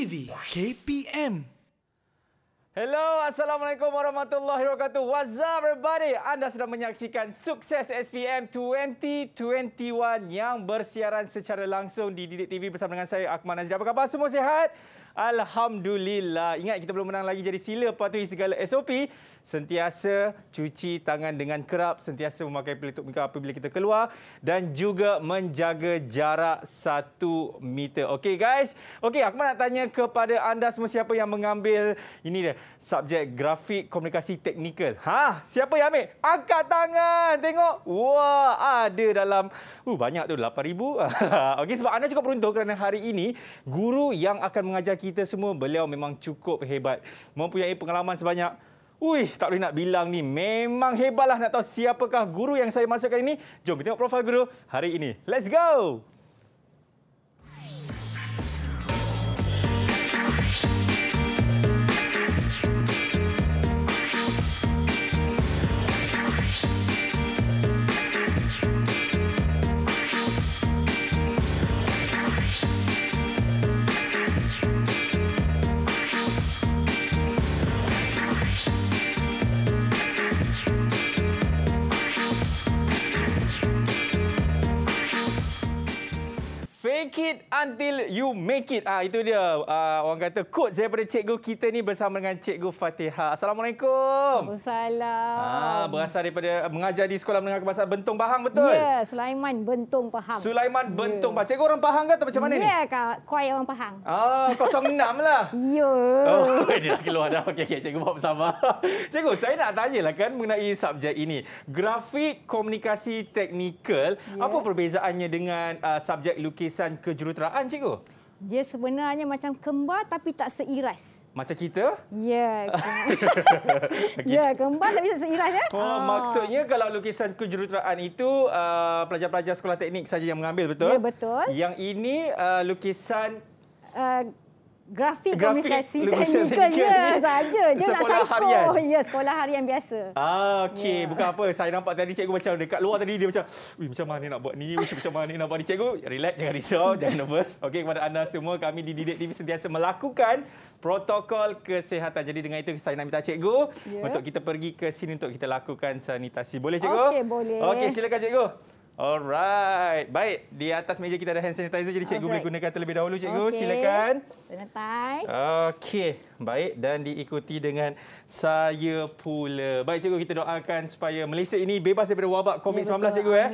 TV KPM. Hello, Assalamualaikum warahmatullahi wabarakatuh. What's up everybody? Anda sedang menyaksikan Sukses SPM 2021 yang bersiaran secara langsung di Didik TV bersama dengan saya, Akmal Nazir. Apa khabar? Semua sihat? Alhamdulillah. Ingat kita belum menang lagi jadi sila patuhi segala SOP sentiasa cuci tangan dengan kerap, sentiasa memakai pelitup muka apabila kita keluar dan juga menjaga jarak satu meter. Okey guys. Okey, aku nak tanya kepada anda semua siapa yang mengambil ini dia, subjek grafik komunikasi teknikal. Ha, siapa yang ambil? Angkat tangan. Tengok. Wah, ada dalam uh banyak tu 8000. Okey, sebab anda cukup beruntung kerana hari ini guru yang akan mengajar kita semua beliau memang cukup hebat. Mempunyai pengalaman sebanyak Ui, tak boleh nak bilang ni. Memang hebatlah nak tahu siapakah guru yang saya masukkan ini. Jom kita tengok profil guru hari ini. Let's go! Fake it until you make it. Ah itu dia. Ah orang kata quote daripada cikgu kita ni bersama dengan cikgu Fatiha. Assalamualaikum. Assalamualaikum. Ah berasal daripada mengajar di sekolah menengah kebangsaan Bentong Pahang betul? Ya, yeah, Sulaiman Bentong Pahang. Sulaiman yeah. Bentong ya. Pahang. Cikgu orang Pahang ke atau macam mana yeah, ni? Ya, Kak. Kuai orang Pahang. Ah 06 lah. Ya. Yeah. Oh, dia dah keluar dah. Okey, okey. Cikgu bawa bersama. cikgu, saya nak tanyalah kan mengenai subjek ini. Grafik komunikasi teknikal. Yeah. Apa perbezaannya dengan uh, subjek lukis lapisan kejuruteraan cikgu? Dia sebenarnya macam kembar tapi tak seiras. Macam kita? Ya. Yeah kembar tapi tak seiras ya. Oh, ah. maksudnya kalau lukisan kejuruteraan itu ah, pelajar-pelajar uh, sekolah teknik saja yang mengambil betul? Ya, betul. Yang ini uh, lukisan uh, grafik, grafik komunikasi teknikal ya saja je nak saiko ya sekolah harian biasa ah okey yeah. bukan apa saya nampak tadi cikgu macam dekat luar tadi dia macam ui macam mana nak buat ni macam macam mana nak buat ni cikgu relax jangan risau jangan nervous okey kepada anda semua kami di Didik TV sentiasa melakukan protokol kesihatan. Jadi dengan itu saya nak minta cikgu yeah. untuk kita pergi ke sini untuk kita lakukan sanitasi. Boleh cikgu? Okey, boleh. Okey, silakan cikgu. Alright. Baik, di atas meja kita ada hand sanitizer jadi cikgu boleh gunakan terlebih dahulu cikgu. Okay. Silakan. Sanitize. Okey. Baik dan diikuti dengan saya pula. Baik cikgu kita doakan supaya Malaysia ini bebas daripada wabak COVID-19 ya, cikgu ya.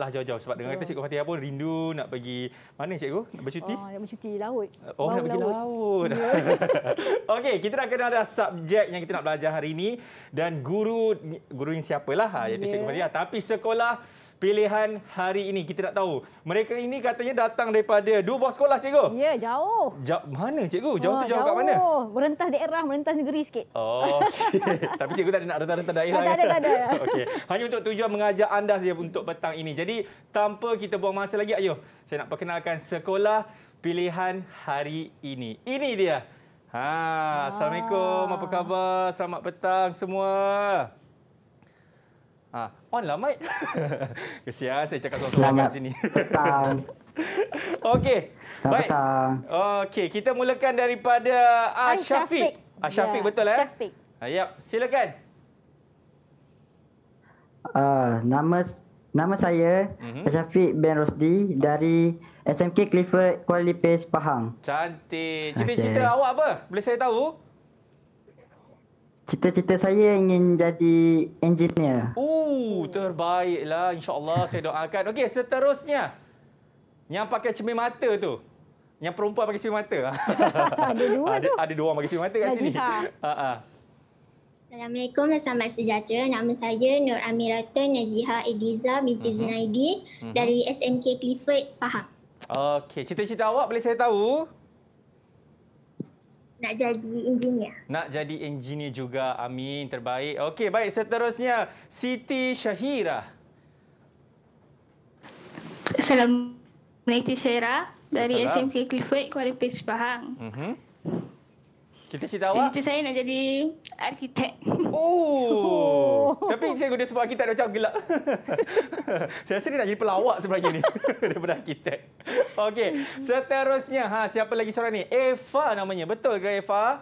lah jauh-jauh sebab dengan kata cikgu Fatia pun rindu nak pergi mana cikgu? Nak bercuti? Oh, nak bercuti laut. Oh, Bahu nak pergi laut. laut. Yeah. Okey, kita dah kenal dah subjek yang kita nak belajar hari ini dan guru guru ini siapalah ha, iaitu yeah. cikgu Fatia tapi sekolah pilihan hari ini kita tak tahu. Mereka ini katanya datang daripada dua buah sekolah cikgu. Ya, jauh. Jauh mana cikgu? Jauh oh, tu jauh, jauh kat mana? Oh, merentas daerah, merentas negeri sikit. Oh. Okay. Tapi cikgu tak ada nak rentas-rentas daerah. Ah, tak ada, tak ada. Okay. Hanya untuk tujuan mengajar anda saja untuk petang ini. Jadi, tanpa kita buang masa lagi, ayo. Saya nak perkenalkan sekolah pilihan hari ini. Ini dia. Ha, ah. Assalamualaikum. Apa khabar? Selamat petang semua. Ah, on lah mai. Kesian saya cakap sorang-sorang kat sini. Okey. Baik. Okey, kita mulakan daripada Ah Syafiq. Ah Syafiq yeah. betul eh? Syafiq. Ah, yep. silakan. Uh, nama nama saya uh-huh. Syafiq Ben Rosdi dari SMK Clifford Kuala Lipis, Pahang. Cantik. Cita-cita okay. awak apa? Boleh saya tahu? Cita-cita saya ingin jadi engineer. Oh, terbaiklah. InsyaAllah saya doakan. Okey, seterusnya. Yang pakai cermin mata tu. Yang perempuan pakai cermin mata. ada dua ada, tu. Ada dua orang pakai cermin mata kat Najihah. sini. Ha, ha. Assalamualaikum dan selamat sejahtera. Nama saya Nur Amirata Najihah Ediza binti uh-huh. Mhm. Zunaidi mhm. dari SMK Clifford, Pahang. Okey, cita-cita awak boleh saya tahu? nak jadi engineer. Nak jadi engineer juga. Amin. Terbaik. Okey, baik. Seterusnya, Siti Syahira. Assalamualaikum. Siti Syahira dari SMK Clifford, Kuala Pes, Uh -huh. Mhm. Kita cerita awak? Cerita saya nak jadi arkitek. Oh. Tapi saya guna sebab arkitek macam gelap. saya rasa dia nak jadi pelawak sebenarnya ni daripada arkitek. Okey, seterusnya ha siapa lagi seorang ni? Eva namanya. Betul ke Eva?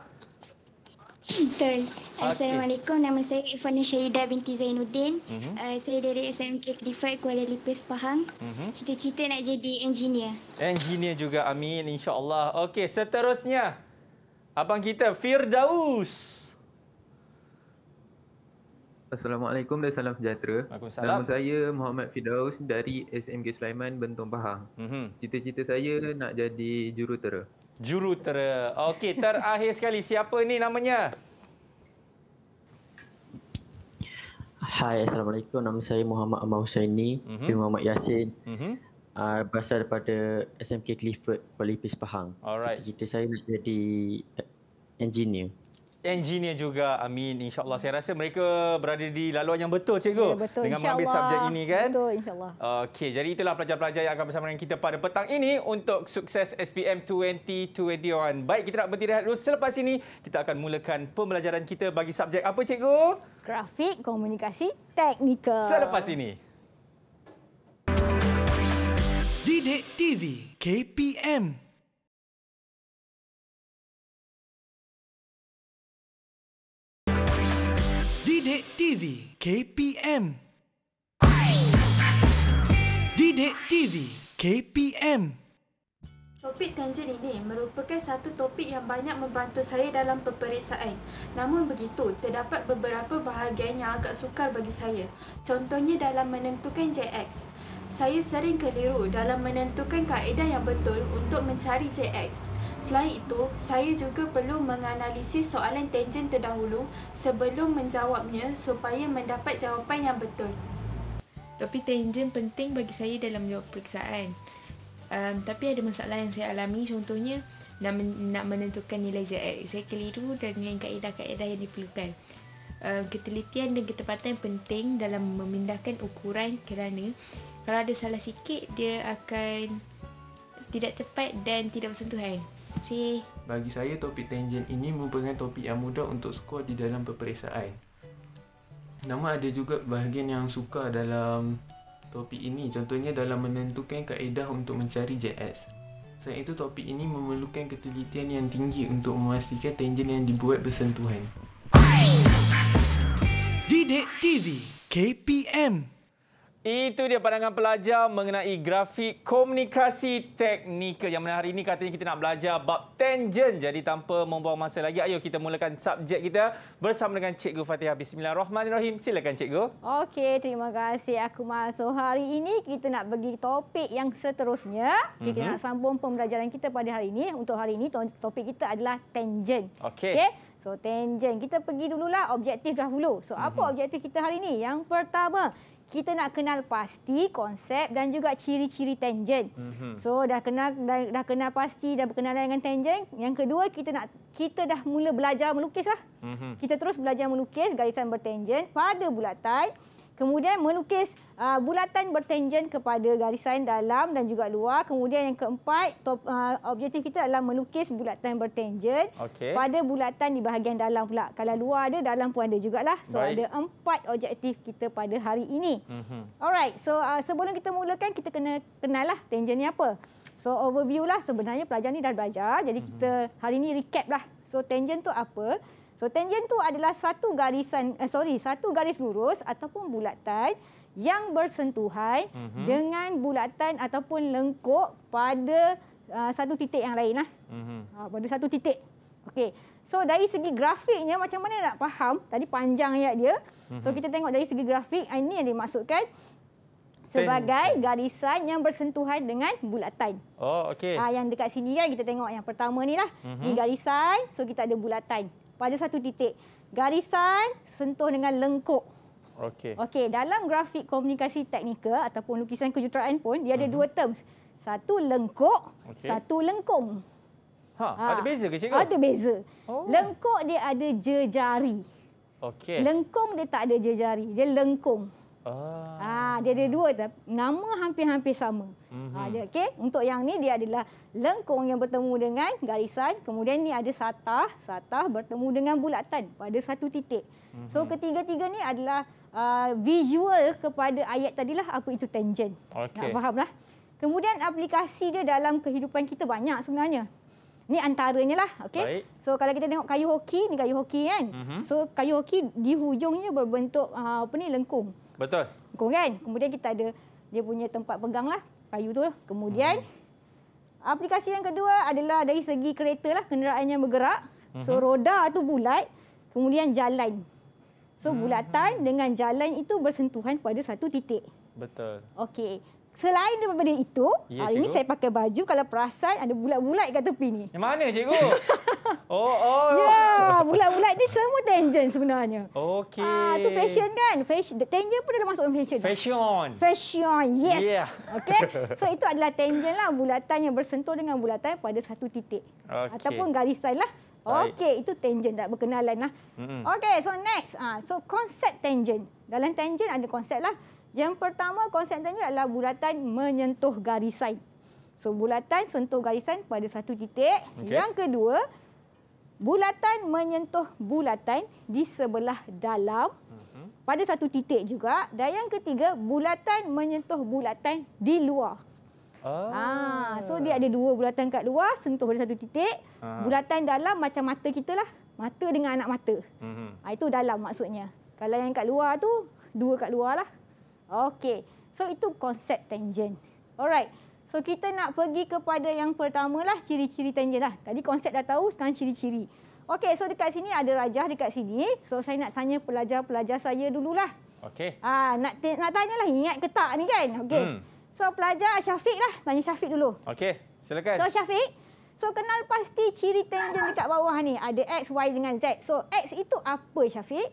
Betul. Assalamualaikum. Nama saya Ifana Syahidah binti Zainuddin. Uh -huh. uh, saya dari SMK Kedifat Kuala Lipis, Pahang. Mhm. Cita-cita uh -huh. nak jadi engineer. Engineer juga. Amin. InsyaAllah. Okey, seterusnya abang kita Firdaus. Assalamualaikum dan salam sejahtera. Nama saya Muhammad Firdaus dari SMG Sulaiman Bentong Pahang. Mhm. Cita-cita saya nak jadi jurutera. Jurutera. Okey, terakhir sekali siapa ni namanya? Hai, Assalamualaikum. Nama saya Muhammad Amal Husaini mm-hmm. Muhammad Yassin. Mm-hmm. Uh, berasal daripada SMK Clifford Kuala Lipis Pahang. Alright. Kita saya nak jadi eh, engineer. Engineer juga. Amin. InsyaAllah. Saya rasa mereka berada di laluan yang betul, cikgu. Ya, betul. Dengan mengambil subjek ini, kan? Betul, insyaAllah. Okey, jadi itulah pelajar-pelajar yang akan bersama dengan kita pada petang ini untuk sukses SPM 2021. Baik, kita nak berhenti rehat dulu. Selepas ini, kita akan mulakan pembelajaran kita bagi subjek apa, cikgu? Grafik Komunikasi Teknikal. Selepas ini. Sidik TV KPM Didik TV KPM Didik TV KPM Topik tangen ini merupakan satu topik yang banyak membantu saya dalam peperiksaan. Namun begitu, terdapat beberapa bahagian yang agak sukar bagi saya. Contohnya dalam menentukan JX saya sering keliru dalam menentukan kaedah yang betul untuk mencari JX. Selain itu, saya juga perlu menganalisis soalan tangent terdahulu sebelum menjawabnya supaya mendapat jawapan yang betul. Tapi tangent penting bagi saya dalam jawab periksaan. Um, tapi ada masalah yang saya alami contohnya nak, men- nak menentukan nilai JX. Saya keliru dengan kaedah-kaedah yang diperlukan. Um, ketelitian dan ketepatan penting dalam memindahkan ukuran kerana kalau ada salah sikit dia akan tidak tepat dan tidak bersentuhan. Si. Bagi saya topik tangent ini merupakan topik yang mudah untuk skor di dalam peperiksaan. Nama ada juga bahagian yang suka dalam topik ini contohnya dalam menentukan kaedah untuk mencari JS. Selain itu topik ini memerlukan ketelitian yang tinggi untuk memastikan tangent yang dibuat bersentuhan. Didik TV KPM itu dia pandangan pelajar mengenai grafik komunikasi teknikal yang mana hari ini katanya kita nak belajar bab tangent. Jadi tanpa membuang masa lagi, ayo kita mulakan subjek kita bersama dengan Cikgu Fatihah. Bismillahirrahmanirrahim. Silakan Cikgu. Okey, terima kasih aku masuk. Hari ini kita nak bagi topik yang seterusnya. Okay, kita uh mhm. -huh. nak sambung pembelajaran kita pada hari ini. Untuk hari ini topik kita adalah tangent. Okey. Okay? So tangent, kita pergi dululah objektif dahulu. So uh -huh. apa mhm. objektif kita hari ini? Yang pertama kita nak kenal pasti konsep dan juga ciri-ciri tangent. Mm-hmm. So dah kenal dah, dah kenal pasti dah berkenalan dengan tangent. Yang kedua kita nak kita dah mula belajar melukislah. Mm-hmm. Kita terus belajar melukis garisan bertangent pada bulatan. Kemudian melukis uh, bulatan bertenjen kepada garisan dalam dan juga luar. Kemudian yang keempat, top, uh, objektif kita adalah melukis bulatan bertenjen okay. pada bulatan di bahagian dalam pula. Kalau luar ada, dalam pun ada jugalah. So, Baik. ada empat objektif kita pada hari ini. Mm -hmm. Alright, so uh, sebelum kita mulakan, kita kena kenallah tenjen ni apa. So, overview lah. Sebenarnya pelajar ni dah belajar. Jadi, mm -hmm. kita hari ni recap lah. So, tenjen tu apa? So tangent tu adalah satu garisan uh, sorry satu garis lurus ataupun bulatan yang bersentuhan mm -hmm. dengan bulatan ataupun lengkok pada uh, satu titik yang lainlah. Mm -hmm. uh, ah, pada satu titik. okay So dari segi grafiknya macam mana nak faham tadi panjang ayat dia. So mhm. kita tengok dari segi grafik ah, ini yang dimaksudkan sebagai garisan yang bersentuhan dengan bulatan. Oh okey. Ah yang dekat sini kan kita tengok yang pertama ni lah. Uh -huh. Ni mhm. garisan so kita ada bulatan pada satu titik. Garisan sentuh dengan lengkuk. Okey. Okey, dalam grafik komunikasi teknikal ataupun lukisan kejuruteraan pun dia ada uh -huh. dua mhm. terms. Satu lengkuk, okay. satu lengkung. Ha, ha, ada beza ke cikgu? Ada beza. Oh. Lengkuk dia ada jejari. Okey. Lengkung dia tak ada jejari. Dia lengkung. Ah. ah dia ada dua nama hampir-hampir sama. Mm -hmm. Ah okey untuk yang ni dia adalah lengkung yang bertemu dengan garisan kemudian ni ada satah satah bertemu dengan bulatan pada satu titik. Mm -hmm. So mhm. ketiga-tiga ni adalah uh, visual kepada ayat tadilah apa itu tangent. Okay. Nak fahamlah. Kemudian aplikasi dia dalam kehidupan kita banyak sebenarnya. Ini antaranya lah. Okay? So kalau kita tengok kayu hoki, ni kayu hoki kan. Mm -hmm. So kayu hoki di hujungnya berbentuk ah, apa ni lengkung. Betul. Kau kan? Kemudian kita ada dia punya tempat pegang lah kayu tu. Kemudian hmm. aplikasi yang kedua adalah dari segi kereta lah kenderaannya yang bergerak. So mhm. roda tu bulat, kemudian jalan. So mhm. bulatan hmm. dengan jalan itu bersentuhan pada satu titik. Betul. Okey. Selain daripada itu, ya, hari ini saya pakai baju kalau perasan ada bulat-bulat kat tepi ni. Yang mana cikgu? oh, oh. Ya, bulat-bulat ni semua tangent sebenarnya. Okey. Ah, tu fashion kan? Fashion tangent pun dalam masuk dalam fashion. Fashion. Fashion. Yes. Yeah. Okey. So itu adalah tangent lah, bulatan yang bersentuh dengan bulatan pada satu titik. Okay. Ataupun garisan lah. Okey, itu tangent tak berkenalan lah. Mm -hmm. Okey, so next. Ah, so konsep tangent. Dalam tangent ada konsep lah. Yang pertama konsep tanya adalah bulatan menyentuh garisan. So bulatan sentuh garisan pada satu titik. Okay. Yang kedua, bulatan menyentuh bulatan di sebelah dalam mhm. pada satu titik juga. Dan yang ketiga, bulatan menyentuh bulatan di luar. Ah. ah, so dia ada dua bulatan kat luar sentuh pada satu titik. Ah. Bulatan dalam macam mata kita lah, mata dengan anak mata. Mm -hmm. ah, itu dalam maksudnya. Kalau yang kat luar tu dua kat luar lah. Okey. So itu konsep tangent. Alright. So kita nak pergi kepada yang pertama lah ciri-ciri tangent lah. Tadi konsep dah tahu, sekarang ciri-ciri. Okey, so dekat sini ada rajah dekat sini. So saya nak tanya pelajar-pelajar saya dululah. Okey. Ah, nak nak tanyalah ingat ke tak ni kan? Okey. Hmm. So pelajar Syafiq lah, tanya Syafiq dulu. Okey. Silakan. So Syafiq, so kenal pasti ciri tangent dekat bawah ni. Ada x, y dengan z. So x itu apa Syafiq?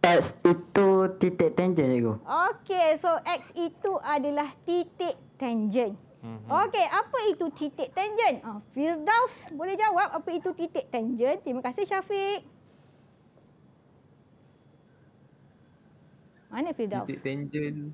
X itu titik tangent cikgu. Okey, so X itu adalah titik tangent. Mhm. Okey, apa itu titik tangent? Ah, Firdaus boleh jawab apa itu titik tangent? Terima kasih Syafiq. Mana Firdaus? Titik tangent.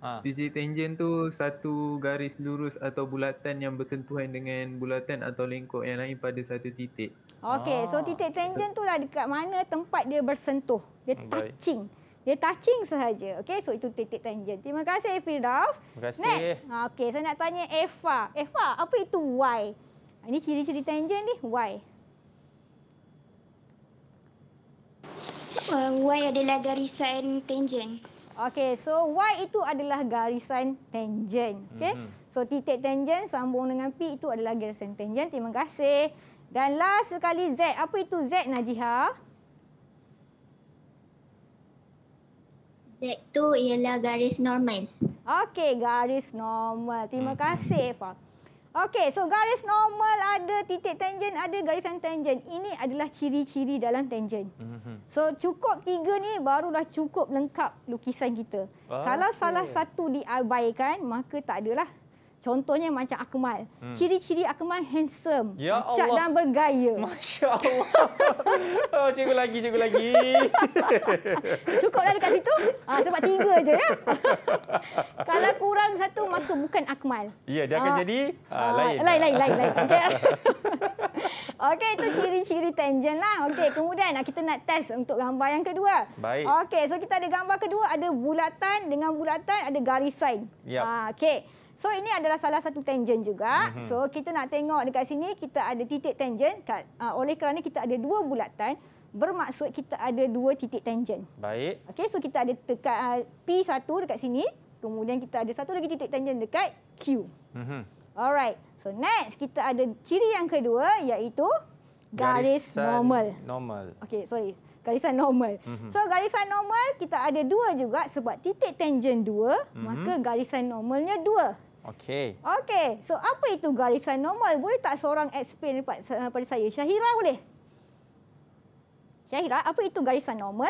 Ha. Titik tangent tu satu garis lurus atau bulatan yang bersentuhan dengan bulatan atau lengkok yang lain pada satu titik. Okey, ah. so titik tangent itulah dekat mana tempat dia bersentuh. Dia touching. Dia touching sahaja. Okey, so itu titik tangent. Terima kasih, Firdaus. Terima kasih. Next. Okey, saya nak tanya Eva. Eva, apa itu Y? Ini ciri-ciri tangent ni, Y. Uh, y adalah garisan tangent. Okey, so Y itu adalah garisan tangent. Okey, mm -hmm. so titik tangent sambung dengan P itu adalah garisan tangent. Terima kasih. Dan last sekali Z. Apa itu Z, Najiha? Z tu ialah garis normal. Okey, garis normal. Terima hmm. kasih, Eva. Okey, so garis normal ada titik tangent, ada garisan tangent. Ini adalah ciri-ciri dalam tangent. Mhm. So, cukup tiga ni baru barulah cukup lengkap lukisan kita. Okay. Ah, Kalau salah satu diabaikan, maka tak adalah. Contohnya macam Akmal. Hmm. Ciri-ciri Akmal handsome, ya cantik dan bergaya. Masya-Allah. oh, cikgu lagi, cikgu lagi. Cukuplah dekat situ. ha, sebab tiga aja ya. Kalau kurang satu maka bukan Akmal. Ya, dia akan ha. jadi uh, lain. Lain, lain, lain, lain. Okey, itu ciri-ciri tangent lah. Okay, kemudian kita nak test untuk gambar yang kedua. Baik. Okey, so kita ada gambar kedua ada bulatan dengan bulatan ada garisan. Ya. Ha, okey. So ini adalah salah satu tangent juga. Mhm. So kita nak tengok dekat sini kita ada titik tangent kat uh, oleh kerana kita ada dua bulatan bermaksud kita ada dua titik tangent. Baik. Okey so kita ada dekat uh, P1 dekat sini, kemudian kita ada satu lagi titik tangent dekat Q. Mhm. Alright. So next kita ada ciri yang kedua iaitu garis normal. Normal. Okey sorry. Garisan normal. Mhm. So garisan normal kita ada dua juga sebab titik tangent dua, mm -hmm. maka garisan normalnya dua. Okey. Okey. So apa itu garisan normal? Boleh tak seorang explain kepada eh, saya? Syahira boleh? Syahira, apa itu garisan normal?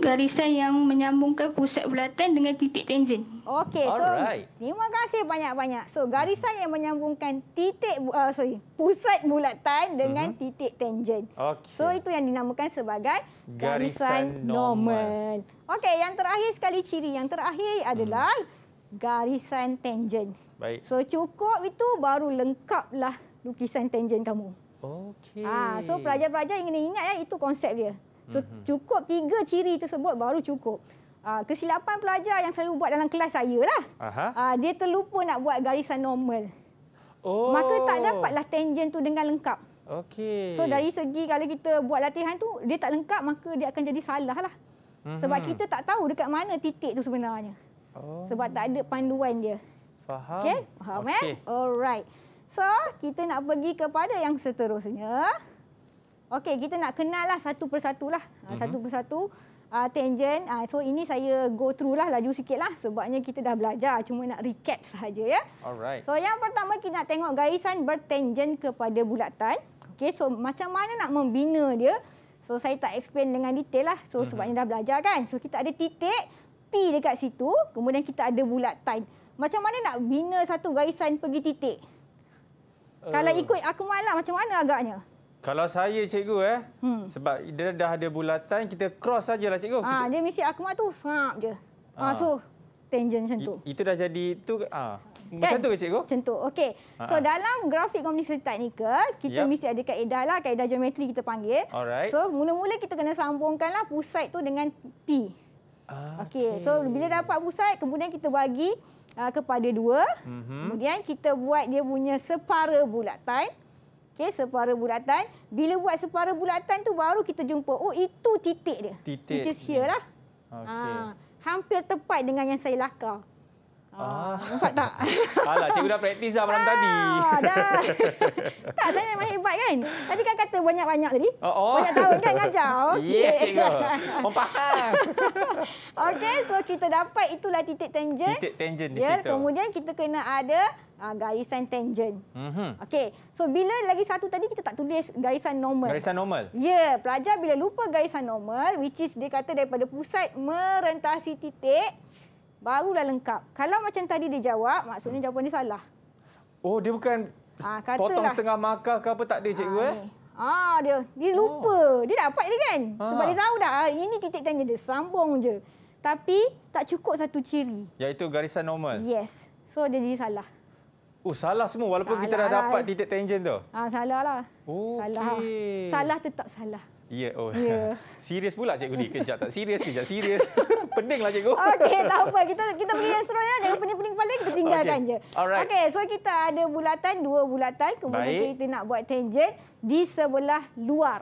Garisan yang menyambungkan pusat bulatan dengan titik tangent. Okey. So Alright. terima kasih banyak-banyak. So garisan yang menyambungkan titik uh, sorry, pusat bulatan dengan uh mhm. -huh. titik tangent. Okey. So itu yang dinamakan sebagai garisan, garisan normal. normal. Okey, yang terakhir sekali ciri yang terakhir adalah hmm garisan tangen, Baik. So cukup itu baru lengkaplah lukisan tangen kamu. Okey. Ah, ha, so pelajar-pelajar ingin ingat ya itu konsep dia. So mm -hmm. cukup tiga ciri tersebut baru cukup. Ha, kesilapan pelajar yang selalu buat dalam kelas saya lah. Ha, ah, dia terlupa nak buat garisan normal. Oh. Maka tak dapatlah tangen tu dengan lengkap. Okey. So dari segi kalau kita buat latihan tu dia tak lengkap maka dia akan jadi salah lah. Mm -hmm. Sebab kita tak tahu dekat mana titik tu sebenarnya. Oh. Sebab tak ada panduan dia. Faham. Okey, faham okay. eh? Alright. So, kita nak pergi kepada yang seterusnya. Okey, kita nak kenal lah satu persatu lah. Mm -hmm. Satu persatu uh, tangent. Uh, so, ini saya go through lah, laju sikit lah. Sebabnya kita dah belajar. Cuma nak recap saja ya. Alright. So, yang pertama kita nak tengok garisan bertangent kepada bulatan. Okey, so macam mana nak membina dia. So, saya tak explain dengan detail lah. So, mm -hmm. sebabnya dah belajar kan. So, kita ada Titik. P dekat situ, kemudian kita ada bulatan. Macam mana nak bina satu garisan pergi titik? Uh, kalau ikut aku malam, macam mana agaknya? Kalau saya, cikgu, eh, hmm. sebab dia dah ada bulatan, kita cross sajalah, cikgu. Ha, kita... Dia mesti aku malam tu, serap je. Ha. So, tangent macam tu. Itu dah jadi, itu, ha. Kan? macam kan? tu ke, cikgu? Macam tu, okey. So, dalam grafik komunikasi teknikal, kita yep. mesti ada kaedah lah, kaedah geometri kita panggil. Alright. So, mula-mula kita kena sambungkanlah pusat tu dengan P. Ah, okey, so bila dapat pusat, kemudian kita bagi uh, kepada dua. Mm-hmm. Kemudian kita buat dia punya separa bulatan. okay separa bulatan. Bila buat separa bulatan tu baru kita jumpa. Oh, itu titik dia. Titik. Which is here lah. Okey. Uh, hampir tepat dengan yang saya lakar. Ah. ah. Nampak tak? Alah, cikgu dah praktis dah malam ah, tadi. Dah. tak, saya memang hebat kan? Tadi kan kata banyak-banyak tadi. Oh, oh. Banyak tahun kan ngajar? Okay. Ya, yeah, cikgu. Orang faham. Okey, so kita dapat itulah titik tangent. Titik tangent di ya, situ. Kemudian kita kena ada uh, garisan tangent. Mm -hmm. Okey, so bila lagi satu tadi kita tak tulis garisan normal. Garisan normal? Ya, yeah, pelajar bila lupa garisan normal, which is dia kata daripada pusat merentasi titik, barulah lengkap. Kalau macam tadi dia jawab, maksudnya jawapan dia salah. Oh, dia bukan ha, potong setengah markah ke apa tak dia cikgu ha, eh? Ah ha, dia dia lupa. Oh. Dia dapat dia kan? Ha. Sebab dia tahu dah ini titik tanya dia sambung je. Tapi tak cukup satu ciri. Iaitu garisan normal. Yes. So dia jadi salah. Oh salah semua walaupun salah kita dah lah. dapat titik tangent tu. Ah ha, salah lah. Okay. Salah. Salah tetap salah. Ya yeah, oh. Yeah. Serius pula cikgu ni kejap tak serius kejap serius. pening lah cikgu. Okey, tak apa. Kita kita pergi yang seronok. Ya. Jangan pening-pening kepala. Kita tinggalkan je. Alright. Okey, so kita ada bulatan, dua bulatan. Kemudian Baik. kita nak buat tangent di sebelah luar.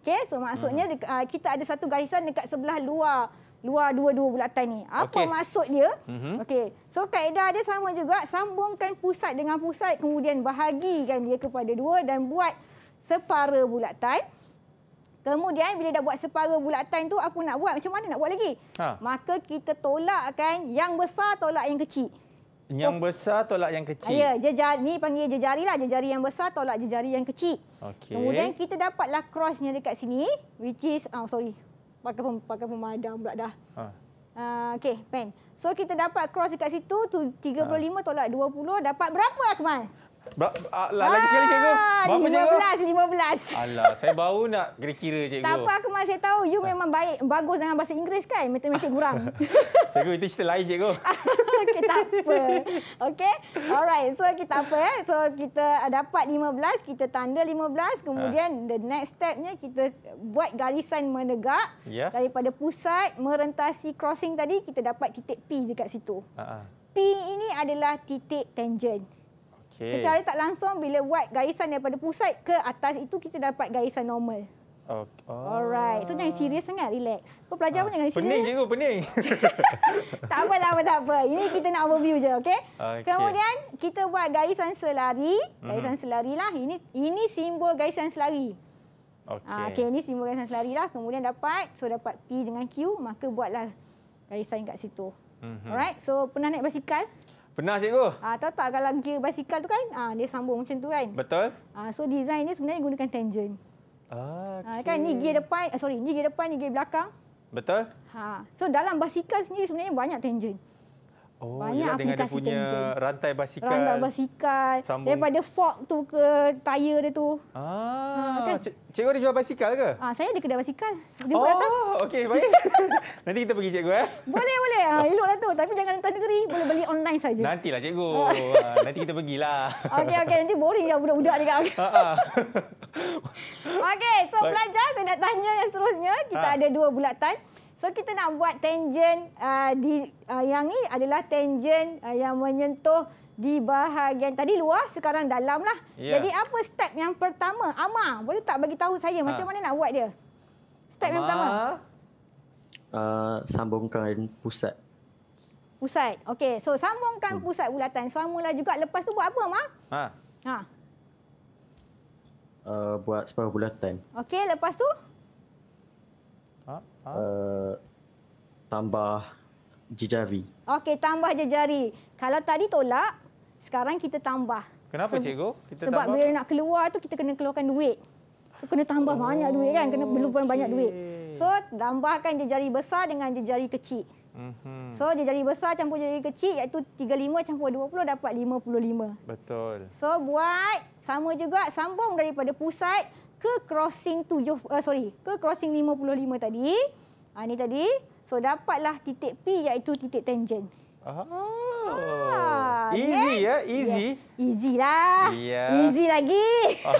Okey, so maksudnya hmm. dekat, ah, kita ada satu garisan dekat sebelah luar. Luar dua-dua bulatan ni. Apa okay. maksud dia? Mm -hmm. Okey. So kaedah dia sama juga. Sambungkan pusat dengan pusat. Kemudian bahagikan dia kepada dua. Dan buat separa bulatan. Kemudian bila dah buat separa bulatan tu apa nak buat macam mana nak buat lagi? Ha. Maka kita tolak kan yang besar tolak yang kecil. Yang so, oh. besar tolak yang kecil. Ya, jejari ni panggil jejari lah. Jejari yang besar tolak jejari yang kecil. Okay. Kemudian kita dapatlah crossnya dekat sini which is oh sorry. Pakai pem, pakai pemadam pula dah. Ha. Uh, ah, okay, pen. So kita dapat cross dekat situ tu 35 ha. tolak 20 dapat berapa Akmal? Ah, lagi sekali cikgu. Ah, Berapa 15, 15. Alah, saya baru nak kira-kira cikgu. Tak apa, aku masih tahu. You memang baik, bagus dengan bahasa Inggeris kan? Matematik kurang. cikgu, itu cerita lain cikgu. Okey, tak apa. Okey, alright. So, kita apa ya? So, kita dapat 15, kita tanda 15. Kemudian, ha. the next stepnya kita buat garisan menegak. Ya. Daripada pusat merentasi crossing tadi, kita dapat titik P dekat situ. Ha. P ini adalah titik tangent. Okay. Secara tak langsung bila buat garisan daripada pusat ke atas itu kita dapat garisan normal. Okay. Oh. Alright. So jangan serius sangat, relax. Kau pelajar ha. Ah. pun jangan serius. Pening je kau, pening. tak apa, tak apa, tak apa. Ini kita nak overview je, okey? Okay. Kemudian kita buat garisan selari. Mhm. Garisan mm. selari lah. Ini ini simbol garisan selari. Okey. Ah, okey, ini simbol garisan selari lah. Kemudian dapat, so dapat P dengan Q, maka buatlah garisan kat situ. Mm -hmm. Alright, so pernah naik basikal? Pernah cikgu. Ah, tahu tak kalau gear basikal tu kan, ah, dia sambung macam tu kan. Betul. Ah, so design ni sebenarnya gunakan tangent. Okay. Ah, ah kan ni gear depan, ah, sorry, ni gear depan, ni gear belakang. Betul. Ha. So dalam basikal sendiri sebenarnya banyak tangent. Oh, banyak aplikasi dia punya tenjen. rantai basikal. Rantai basikal. Sambung. Daripada fork tu ke tayar dia tu. Ah, ha, kan? cikgu ada jual basikal ke? Ah, saya ada kedai basikal. Jumpa oh, datang. okey, baik. Nanti kita pergi cikgu eh. Boleh, boleh. Ah, ha, eloklah tu. Tapi jangan datang negeri, boleh beli online saja. Nantilah cikgu. Ah. Ah, nanti kita pergilah. okey, okey. Nanti boring dah budak-budak ni kan. Ha. okey, so pelajar saya nak tanya yang seterusnya. Kita ha. ada dua bulatan. So kita nak buat tangent uh, di uh, yang ni adalah tangent uh, yang menyentuh di bahagian tadi luar sekarang dalamlah. Yeah. Jadi apa step yang pertama? Ama, boleh tak bagi tahu saya ha. macam mana nak buat dia? Step Amar. yang pertama. Uh, sambungkan pusat. Pusat. Okey. So sambungkan hmm. pusat bulatan. Samalah juga lepas tu buat apa, Ma? Ha. Ha. Uh, buat separuh bulatan. Okey, lepas tu? Eh, tambah jari. Okey, tambah jari. Kalau tadi tolak, sekarang kita tambah. Kenapa Se cikgu? Kita sebab tambah. bila nak keluar tu kita kena keluarkan duit. So, kena tambah oh, banyak duit kan, kena perlu okay. banyak duit. So, tambahkan jari besar dengan jari kecil. Mhm. So, jari besar campur jari kecil iaitu 35 campur 20 dapat 55. Betul. So, buat sama juga sambung daripada pusat ke crossing 7 uh, eh, sorry ke crossing 55 tadi ha, ni tadi so dapatlah titik P iaitu titik tangent Oh. Ah, easy next. ya, easy. Yeah. Easy lah. Yeah. Easy lagi. Oh.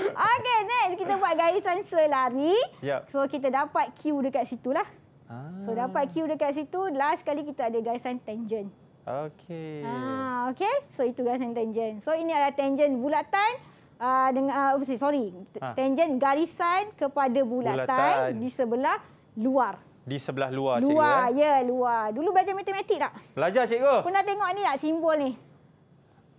okay, next kita buat garisan selari. Yep. Ya. So, kita dapat Q dekat situ lah. Ah. So, dapat Q dekat situ. Last kali kita ada garisan tangent. Okay. Ah, okay, so itu garisan tangent. So, ini adalah tangent bulatan uh, dengan uh, sorry ha. tangent garisan kepada bulatan, bulatan di sebelah luar di sebelah luar, luar cikgu luar eh? ya luar dulu belajar matematik tak belajar cikgu pernah tengok ni tak simbol ni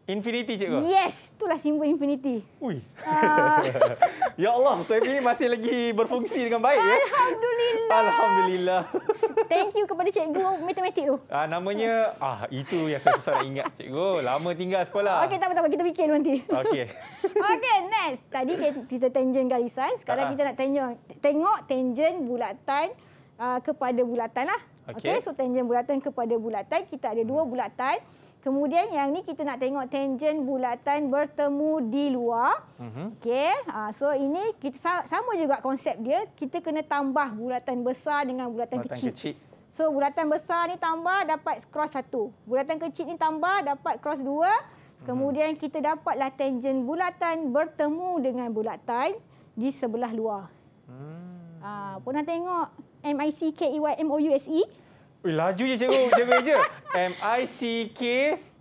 Infinity cikgu? Yes, itulah simbol Infinity. Ui. Uh. ya Allah, TV masih lagi berfungsi dengan baik. Ya? Alhamdulillah. Alhamdulillah. Thank you kepada cikgu matematik tu. Ah, namanya, ah itu yang saya susah nak ingat cikgu. Lama tinggal sekolah. Okey, tak apa-apa. Kita fikir nanti. Okey. Okey, next. Tadi kita tangent garis sains. Sekarang uh-huh. kita nak tengok. tengok tangent bulatan uh, kepada bulatan. Lah. Okey, okay, so tangent bulatan kepada bulatan. Kita ada dua bulatan. Kemudian yang ni kita nak tengok tangent bulatan bertemu di luar. Mm -hmm. Okey. Ha, so ini kita sama juga konsep dia. Kita kena tambah bulatan besar dengan bulatan, bulatan kecil. kecil. So bulatan besar ni tambah dapat cross satu. Bulatan kecil ni tambah dapat cross dua. Mhm. Kemudian kita dapatlah tangent bulatan bertemu dengan bulatan di sebelah luar. Hmm. Ha, pernah tengok M-I-C-K-E-Y-M-O-U-S-E? e y m o u s e Ui, laju je cikgu, cikgu je. M I C K.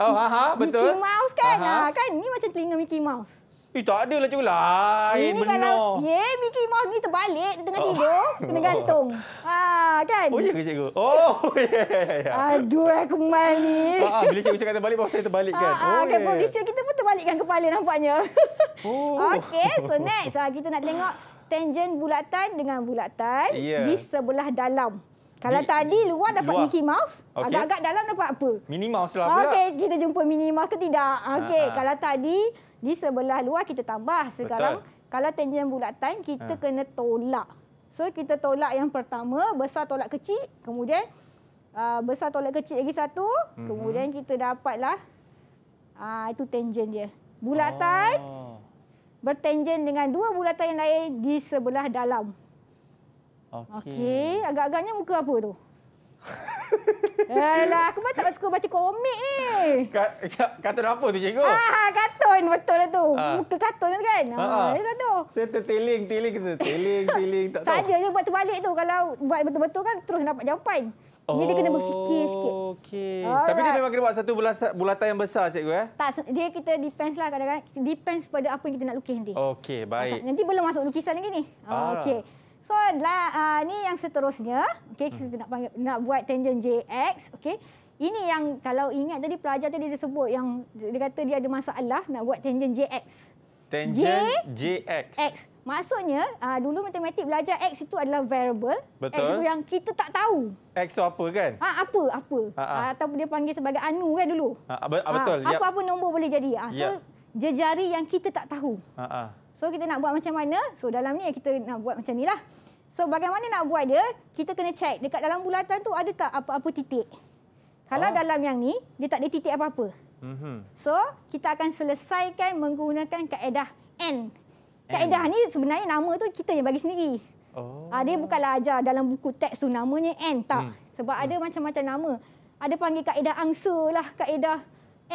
Oh, ha, ha betul. Mickey Mouse kan? Ha, ha, ah, kan? Ni macam telinga Mickey Mouse. Eh, tak ada lah cikgu lain. Ini benar. kalau ye, ya, Mickey Mouse ni terbalik tengah oh. tidur, kena gantung. Ha, kan? Oh, ya ke cikgu? Oh, ya, yeah ya. Aduh, aku eh, mal ni. Ha, ah, bila cikgu cakap terbalik, bahawa saya terbalik kan? Ha, ah, oh, kan yeah. producer kita pun terbalikkan kepala nampaknya. Oh. Okey, so next. Ah, kita nak tengok tangent bulatan dengan bulatan yeah. di sebelah dalam. Kalau Di, tadi luar dapat luar. Mickey Mouse, okay. agak-agak dalam dapat apa? Minnie Mouse lah. Okey, kita jumpa Minnie Mouse ke tidak? Okey, uh-huh. kalau tadi di sebelah luar kita tambah. Sekarang Betul. kalau tangent bulatan kita uh. kena tolak. So kita tolak yang pertama, besar tolak kecil, kemudian uh, besar tolak kecil lagi satu, mm-hmm. kemudian kita dapatlah uh, itu tenjen dia. Bulatan oh. bertenjen dengan dua bulatan yang lain di sebelah dalam. Okey, okay. agak-agaknya muka apa tu? Alah, aku tak suka baca komik ni. Kat, katun apa tu, cikgu? Ah, katun betul lah tu. Ha. Muka katun kan? Ha. Ah, itulah ah, ah. ya tu. Saya terteling, teling, terteling, teling, tak tahu. Saja je buat terbalik tu. Kalau buat betul-betul kan, terus dapat jawapan. Oh, Ini dia kena berfikir sikit. Okay. Right. Tapi dia memang kena buat satu bulatan yang besar, cikgu. Eh? Tak, dia kita depends lah kadang-kadang. Depends pada apa yang kita nak lukis nanti. Okey, baik. Nanti belum masuk lukisan lagi ni. Ah. Okey. So lah, uh, ni yang seterusnya. Okey, kita hmm. nak panggil, nak buat tangent JX. Okey. Ini yang kalau ingat tadi pelajar tadi dia sebut yang dia kata dia ada masalah nak buat tangent JX. Tangent JX. X. Maksudnya, uh, dulu matematik belajar X itu adalah variable. Betul. X itu yang kita tak tahu. X itu apa kan? Ha, apa, apa. Ha, ha. Ha, ataupun dia panggil sebagai anu kan dulu. Ha, betul. Apa-apa ha, nombor boleh jadi. Ha, so, yep. jejari yang kita tak tahu. Ha, ha. So kita nak buat macam mana? So dalam ni kita nak buat macam ni lah. So bagaimana nak buat dia? Kita kena check dekat dalam bulatan tu ada tak apa-apa titik. Kalau oh. dalam yang ni dia tak ada titik apa-apa. Mhm. So kita akan selesaikan menggunakan kaedah N. Kaedah N. ni sebenarnya nama tu kita yang bagi sendiri. Oh. Ah, dia bukanlah ajar dalam buku teks tu namanya N tak. Hmm. Sebab ada hmm. macam-macam nama. Ada panggil kaedah angsa lah, kaedah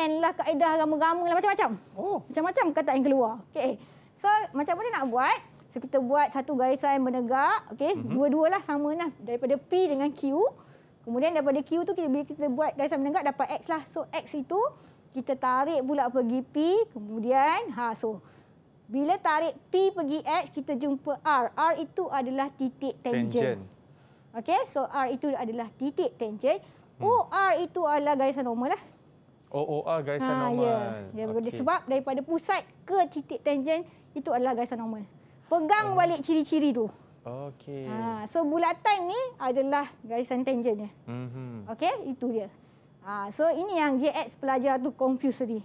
N lah, kaedah rama-rama lah macam-macam. Oh. Macam-macam oh. kata yang keluar. Okay. So macam mana nak buat? So kita buat satu garisan menegak, okey, mm -hmm. dua-dualah sama lah daripada P dengan Q. Kemudian daripada Q tu kita bila kita buat garisan menegak dapat X lah. So X itu kita tarik pula pergi P, kemudian ha so bila tarik P pergi X kita jumpa R. R itu adalah titik tangent, Okey, so R itu adalah titik tangent. Hmm. r itu adalah garisan normal lah. OOR garisan ha, ya. normal. Ya, yeah. okay. sebab daripada pusat ke titik tangent itu adalah garisan normal. Pegang oh. balik ciri-ciri tu. Okey. Ha, so bulatan ni adalah garisan tangentnya. Mhm. Mm Okey, itu dia. Ha, so ini yang JX pelajar tu confuse tadi.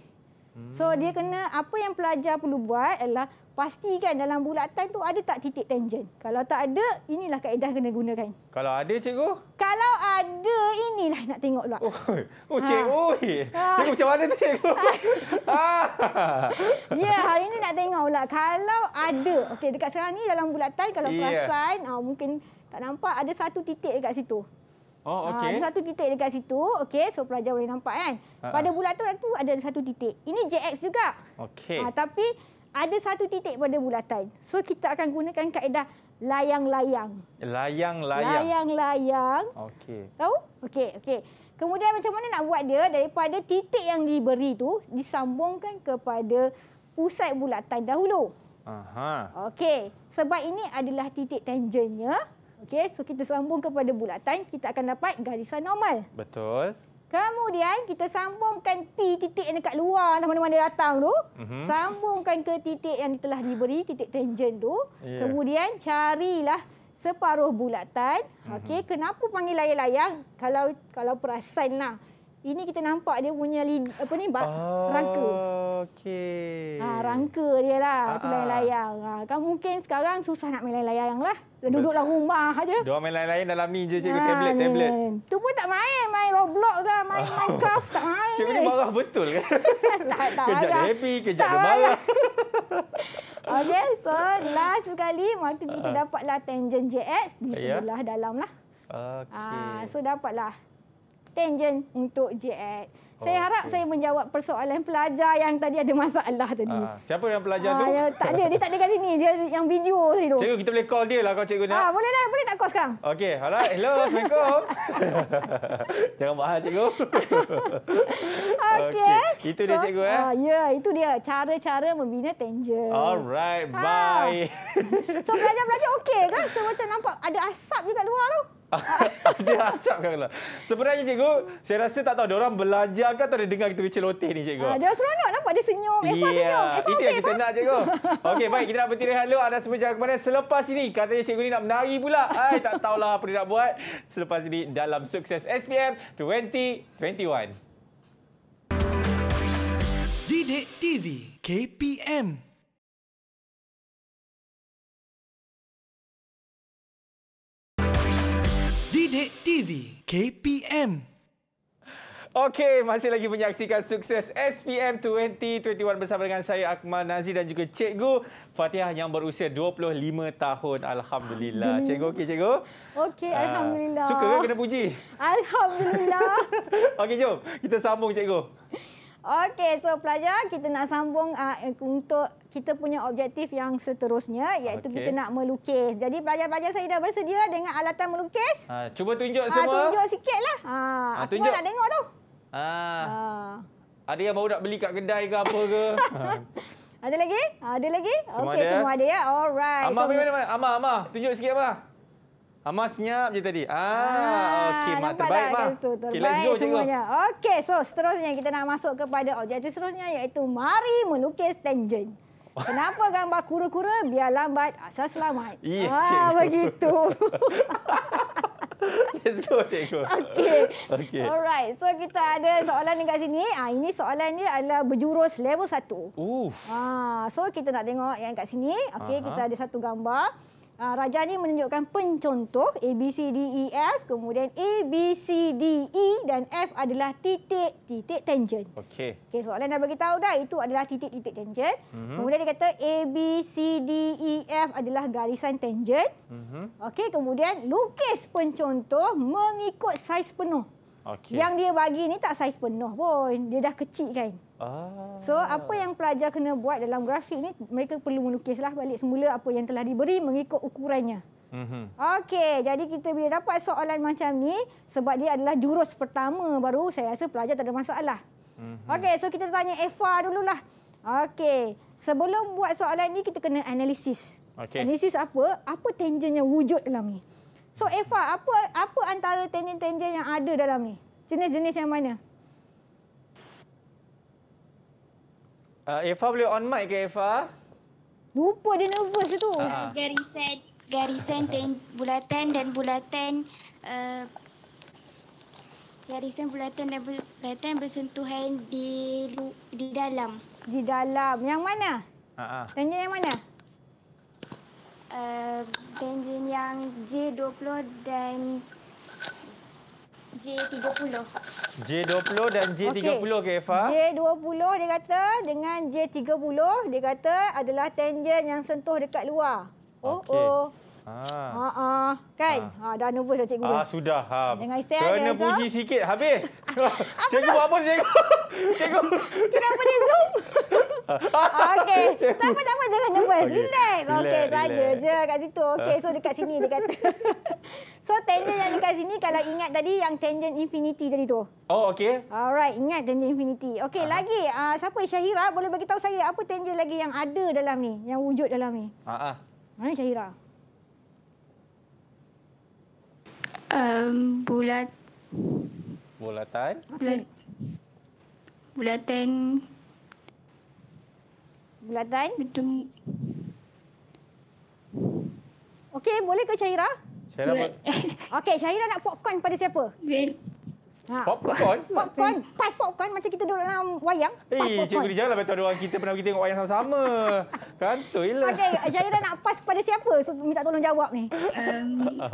So hmm. dia kena apa yang pelajar perlu buat adalah pastikan dalam bulatan tu ada tak titik tangent. Kalau tak ada, inilah kaedah kena gunakan. Kalau ada cikgu? Kalau ada inilah nak tengok luar. Oh, oh ha. cikgu. Ha. Cikgu macam mana tu cikgu? Ha. ya, hari ni nak tengok pula. Kalau ada, okay, dekat sekarang ni dalam bulatan, kalau yeah. perasan, uh, mungkin tak nampak, ada satu titik dekat situ. Oh, ah, okay. uh, ada satu titik dekat situ. Okay, so pelajar boleh nampak kan. Pada bulatan tu ada satu titik. Ini JX juga. Okay. Uh, ah, tapi ada satu titik pada bulatan. So kita akan gunakan kaedah layang-layang. Layang-layang. Layang-layang. Okey. Tahu? Okey, okey. Kemudian macam mana nak buat dia daripada titik yang diberi tu disambungkan kepada pusat bulatan dahulu. Aha. Okey, sebab ini adalah titik tangentnya. Okey, so kita sambung kepada bulatan, kita akan dapat garisan normal. Betul. Kemudian kita sambungkan P titik yang dekat luar mana-mana datang tu. Mm -hmm. Sambungkan ke titik yang telah diberi, titik tangent tu. Yeah. Kemudian carilah separuh bulatan. Mm -hmm. Okey, kenapa panggil layang-layang? Kalau kalau perasanlah. Ini kita nampak dia punya lidi, apa ni bak, oh, ah, rangka. Okey. Ha, rangka dia lah. Itu ah, layang-layang. Ha, kan mungkin sekarang susah nak main layang-layang lah. Duduklah rumah aja. Dua main layang-layang dalam ni je cikgu tablet-tablet. Tu pun tak main. Main Roblox ke, main oh. Minecraft. Tak main cikgu ni marah betul kan? tak, tak kejap marah. happy, kejap tak dia marah. Okey, so last sekali maka kita dapatlah tangent JX di ya. sebelah yeah. dalam lah. Okey. Ha, so dapatlah tangent untuk JAD. Saya harap saya menjawab persoalan pelajar yang tadi ada masalah tadi. Uh, siapa yang pelajar uh, tu? Ya, tak ada, dia tak ada kat sini. Dia yang video tadi tu. Cikgu, kita boleh call dia lah kalau cikgu nak. Ah boleh lah, boleh tak call sekarang? Okey, alright. Hello, Assalamualaikum. Jangan bahas cikgu. Okey. Okay. Itu so, dia, cikgu. Eh? Uh, ya, itu dia. Cara-cara membina tangent. Alright, bye. Uh. So, pelajar-pelajar okey kan? So, macam nampak ada asap juga luar tu ada asap kan lah. Sebenarnya cikgu, saya rasa tak tahu orang belajar ke atau dia dengar kita berceloteh ni cikgu. Ha, dia seronok nampak dia senyum. Efah yeah. senyum. Itu yang kita nak cikgu. Okey baik, kita nak berhenti rehat dulu. Anda semua jangan ke mana. Selepas ini, katanya cikgu ni nak menari pula. Ay, tak tahulah apa dia nak buat. Selepas ini dalam sukses SPM 2021. Didik TV KPM Didik TV KPM Okey, masih lagi menyaksikan sukses SPM 2021 bersama dengan saya Akmal Nazir dan juga Cikgu Fatihah yang berusia 25 tahun. Alhamdulillah. Demi. Cikgu, okey Cikgu? Okey, uh, Alhamdulillah. Suka ke kena puji? Alhamdulillah. okey, jom. Kita sambung Cikgu. Okey, so pelajar, kita nak sambung uh, untuk kita punya objektif yang seterusnya iaitu okay. kita nak melukis. Jadi pelajar-pelajar saya dah bersedia dengan alatan melukis. Uh, cuba tunjuk ah, semua. Uh, tunjuk sikitlah. Uh, uh, aku nak tengok tu. Uh, uh. Ada yang baru nak beli kat kedai ke apa ke? ada lagi? Ada lagi? Okey, semua ada ya. Alright. Amar, so, Amar, Amar, tunjuk sikit apa? Ma senyap je tadi. Ah, ah okey, mak terbaik mak. Tu, terbaik okay, semuanya. Okey, so seterusnya kita nak masuk kepada objektif seterusnya iaitu mari melukis tangent. Kenapa gambar kura-kura biar lambat asal selamat? Yeah, ah, cikgu. begitu. Let's go, cikgu. Okey. Okay. Alright, so kita ada soalan dekat sini. Ah, ini soalan ni adalah berjurus level 1. Uh. Ah, so kita nak tengok yang kat sini. Okey, kita ada satu gambar. Ah, Raja ni menunjukkan pencontoh A, B, C, D, E, F. Kemudian A, B, C, D, E dan F adalah titik-titik tangent. Okey. Okay, soalan dah beritahu dah itu adalah titik-titik tangent. Mm -hmm. Kemudian dia kata A, B, C, D, E, F adalah garisan tangent. Mm -hmm. Okey, kemudian lukis pencontoh mengikut saiz penuh. Okay. Yang dia bagi ni tak saiz penuh pun. Dia dah kecil kan. Ah. So apa yang pelajar kena buat dalam grafik ni mereka perlu melukislah balik semula apa yang telah diberi mengikut ukurannya. Mhm. Okey, jadi kita bila dapat soalan macam ni sebab dia adalah jurus pertama baru saya rasa pelajar tak ada masalah. Mhm. Okey, so kita tanya Eva dululah. Okey, sebelum buat soalan ni kita kena analisis. Okay. Analisis apa? Apa tangen wujud dalam ni? So Eva, apa apa antara tangen-tangen yang ada dalam ni? Jenis-jenis yang mana? Uh, Eva boleh on mic ke Eva? Lupa dia nervous tu. Uh. Ah, ah. Garisan, garisan dan bulatan dan bulatan uh, eh, garisan bulatan dan bulatan bersentuhan di di dalam. Di dalam. Yang mana? Uh -huh. Tanya yang mana? Uh, eh, Benjen yang J20 dan J20. J20 dan J30 okay. ke Eva? J20 dia kata dengan J30 dia kata adalah tangent yang sentuh dekat luar. Oh okay. oh. Ha. Ha ah. Kan? Ha. ha dah nervous dah cikgu. Ah sudah. Ha. Jangan istirahat Kena puji zoom. sikit habis. apa cikgu tu? apa cikgu? cikgu. Kenapa dia zoom? Okey, tak apa tak apa jangan nervous. Relax. Okey, saja je kat situ. Okey, so dekat sini dia kata. So tangent yang dekat sini kalau ingat tadi yang tangent infinity tadi tu. Oh, okey. Alright, ingat tangent infinity. Okey, uh lagi uh, siapa Syahira boleh bagi tahu saya apa tangent lagi yang ada dalam ni, yang wujud dalam ni? Ha ah. Mana Syahira? um, bulat bulatan bulatan bulatan betul okey boleh ke Syaira Syaira buat okey Syaira nak popcorn pada siapa Ben Ha. Popcorn? Popcorn. Pas popcorn macam kita duduk dalam wayang. Pas eh, popcorn. Cikgu, janganlah betul orang kita pernah pergi tengok wayang sama-sama. Kantoi lah. Okey, Syairah nak pas kepada siapa? So, minta tolong jawab ni. Um,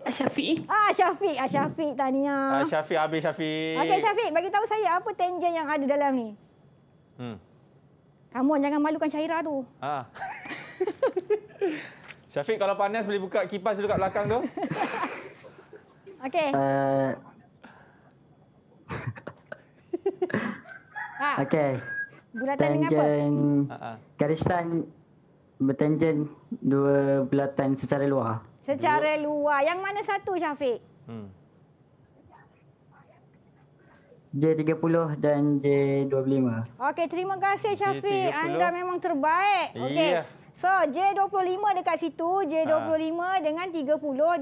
Ah, Syafiq. Eh? Ah Syafiq, ah Syafiq tahniah. Ah Syafiq habis Syafiq. Okey ah, Syafiq, bagi tahu saya apa tangent yang ada dalam ni. Hmm. Kamu jangan malukan Syaira tu. Ah. Syafiq kalau panas boleh buka kipas dekat belakang tu. Okey. Uh... ah. Okey. Bulatan tenjen... dengan apa? Tangent. Ah, ah. Garisan bertangent dua bulatan secara luar. Secara dua. luar. Yang mana satu Syafiq? Hmm. J30 dan J25. Okey, terima kasih Syafiq. J30. Anda memang terbaik. Okey. Yeah. So, J25 dekat situ, J25 ha. dengan 30